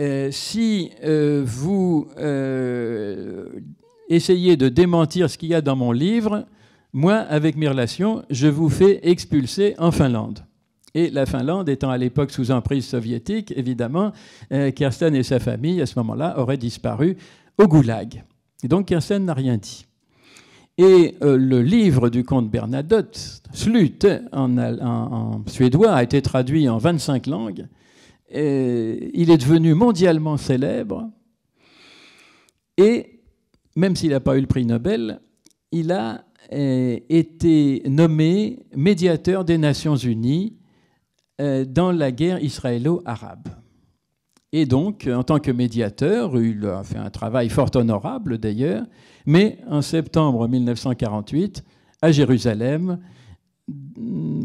euh, si vous essayez de démentir ce qu'il y a dans mon livre, moi, avec mes relations, je vous fais expulser en Finlande. Et la Finlande étant à l'époque sous emprise soviétique, évidemment, euh, Kerstin et sa famille, à ce moment-là, auraient disparu au goulag. Et donc Kirsten n'a rien dit. Et euh, le livre du comte Bernadotte, Slut, en, suédois, a été traduit en 25 langues. Et il est devenu mondialement célèbre. Et même s'il n'a pas eu le prix Nobel, il a euh, était nommé médiateur des Nations Unies euh, dans la guerre israélo-arabe. Et donc, euh, en tant que médiateur, il a fait un travail fort honorable d'ailleurs, mais en septembre 1948, à Jérusalem,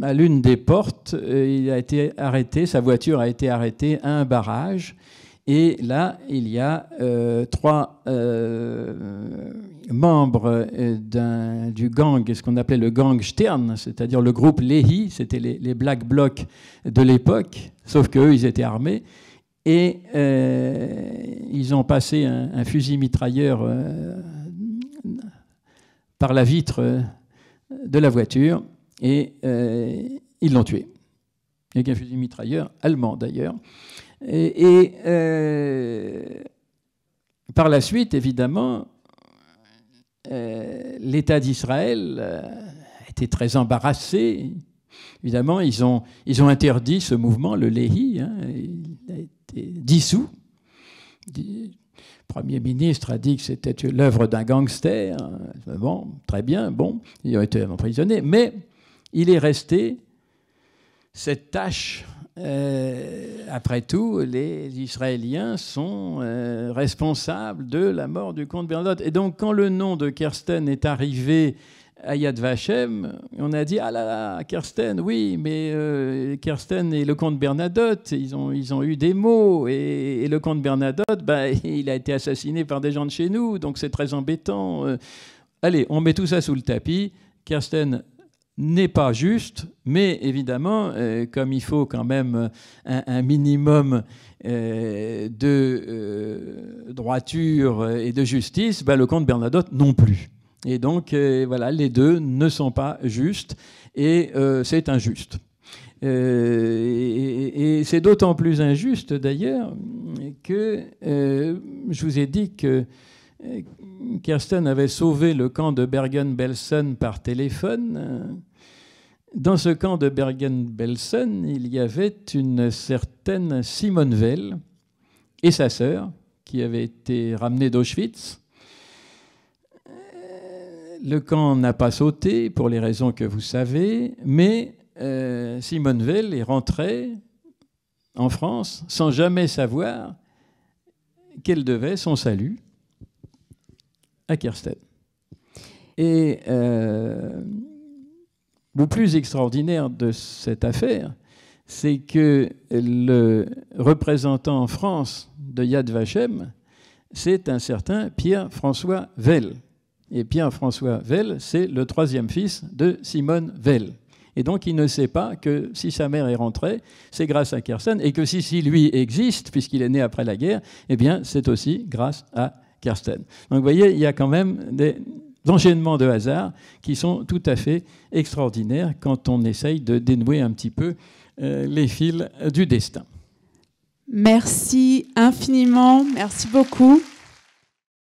à l'une des portes, il a été arrêté, sa voiture a été arrêtée à un barrage et là, il y a euh, trois euh, membres euh, du gang, ce qu'on appelait le gang Stern, c'est-à-dire le groupe Lehi, c'était les, Black Blocs de l'époque, sauf qu'eux, ils étaient armés. Et ils ont passé un, un fusil mitrailleur par la vitre de la voiture et ils l'ont tué. Avec un fusil mitrailleur allemand d'ailleurs. Et, euh, par la suite, évidemment, euh, l'État d'Israël a euh, était très embarrassé. Évidemment, ils ont, ils ont interdit ce mouvement, le Léhi. Hein, il a été dissous. Le Premier ministre a dit que c'était l'œuvre d'un gangster. Hein. Bon, très bien, bon, ils ont été emprisonnés. Mais il est resté cette tâche euh, après tout, les Israéliens sont euh, responsables de la mort du comte Bernadotte. Et donc, quand le nom de Kersten est arrivé à Yad Vashem, on a dit Ah là là, Kersten, oui, mais euh, Kersten et le comte Bernadotte, ils ont, ils ont eu des mots. Et, le comte Bernadotte, bah, *laughs* il a été assassiné par des gens de chez nous, donc c'est très embêtant. allez, on met tout ça sous le tapis. Kersten n'est pas juste, mais évidemment, euh, comme il faut quand même euh, un, minimum euh, de droiture et de justice, bah, le comte Bernadotte non plus. Et donc, voilà, les deux ne sont pas justes, et c'est injuste. et c'est d'autant plus injuste, d'ailleurs, que je vous ai dit que Kirsten avait sauvé le camp de Bergen-Belsen par téléphone. Dans ce camp de Bergen-Belsen, il y avait une certaine Simone Veil et sa sœur qui avaient été ramenées d'Auschwitz. Euh, le camp n'a pas sauté pour les raisons que vous savez, mais euh, Simone Veil est rentrée en France sans jamais savoir qu'elle devait son salut à Kerstedt. Et euh, le plus extraordinaire de cette affaire, c'est que le représentant en France de Yad Vashem, c'est un certain Pierre-François Vell. Et Pierre-François Vell, c'est le troisième fils de Simone Vell. Et donc, il ne sait pas que si sa mère est rentrée, c'est grâce à Kersen, et que si, si lui existe, puisqu'il est né après la guerre, eh bien, c'est aussi grâce à Kirsten. Donc vous voyez, il y a quand même des enchaînements de hasard qui sont tout à fait extraordinaires quand on essaye de dénouer un petit peu euh, les fils du destin. Merci infiniment, merci beaucoup.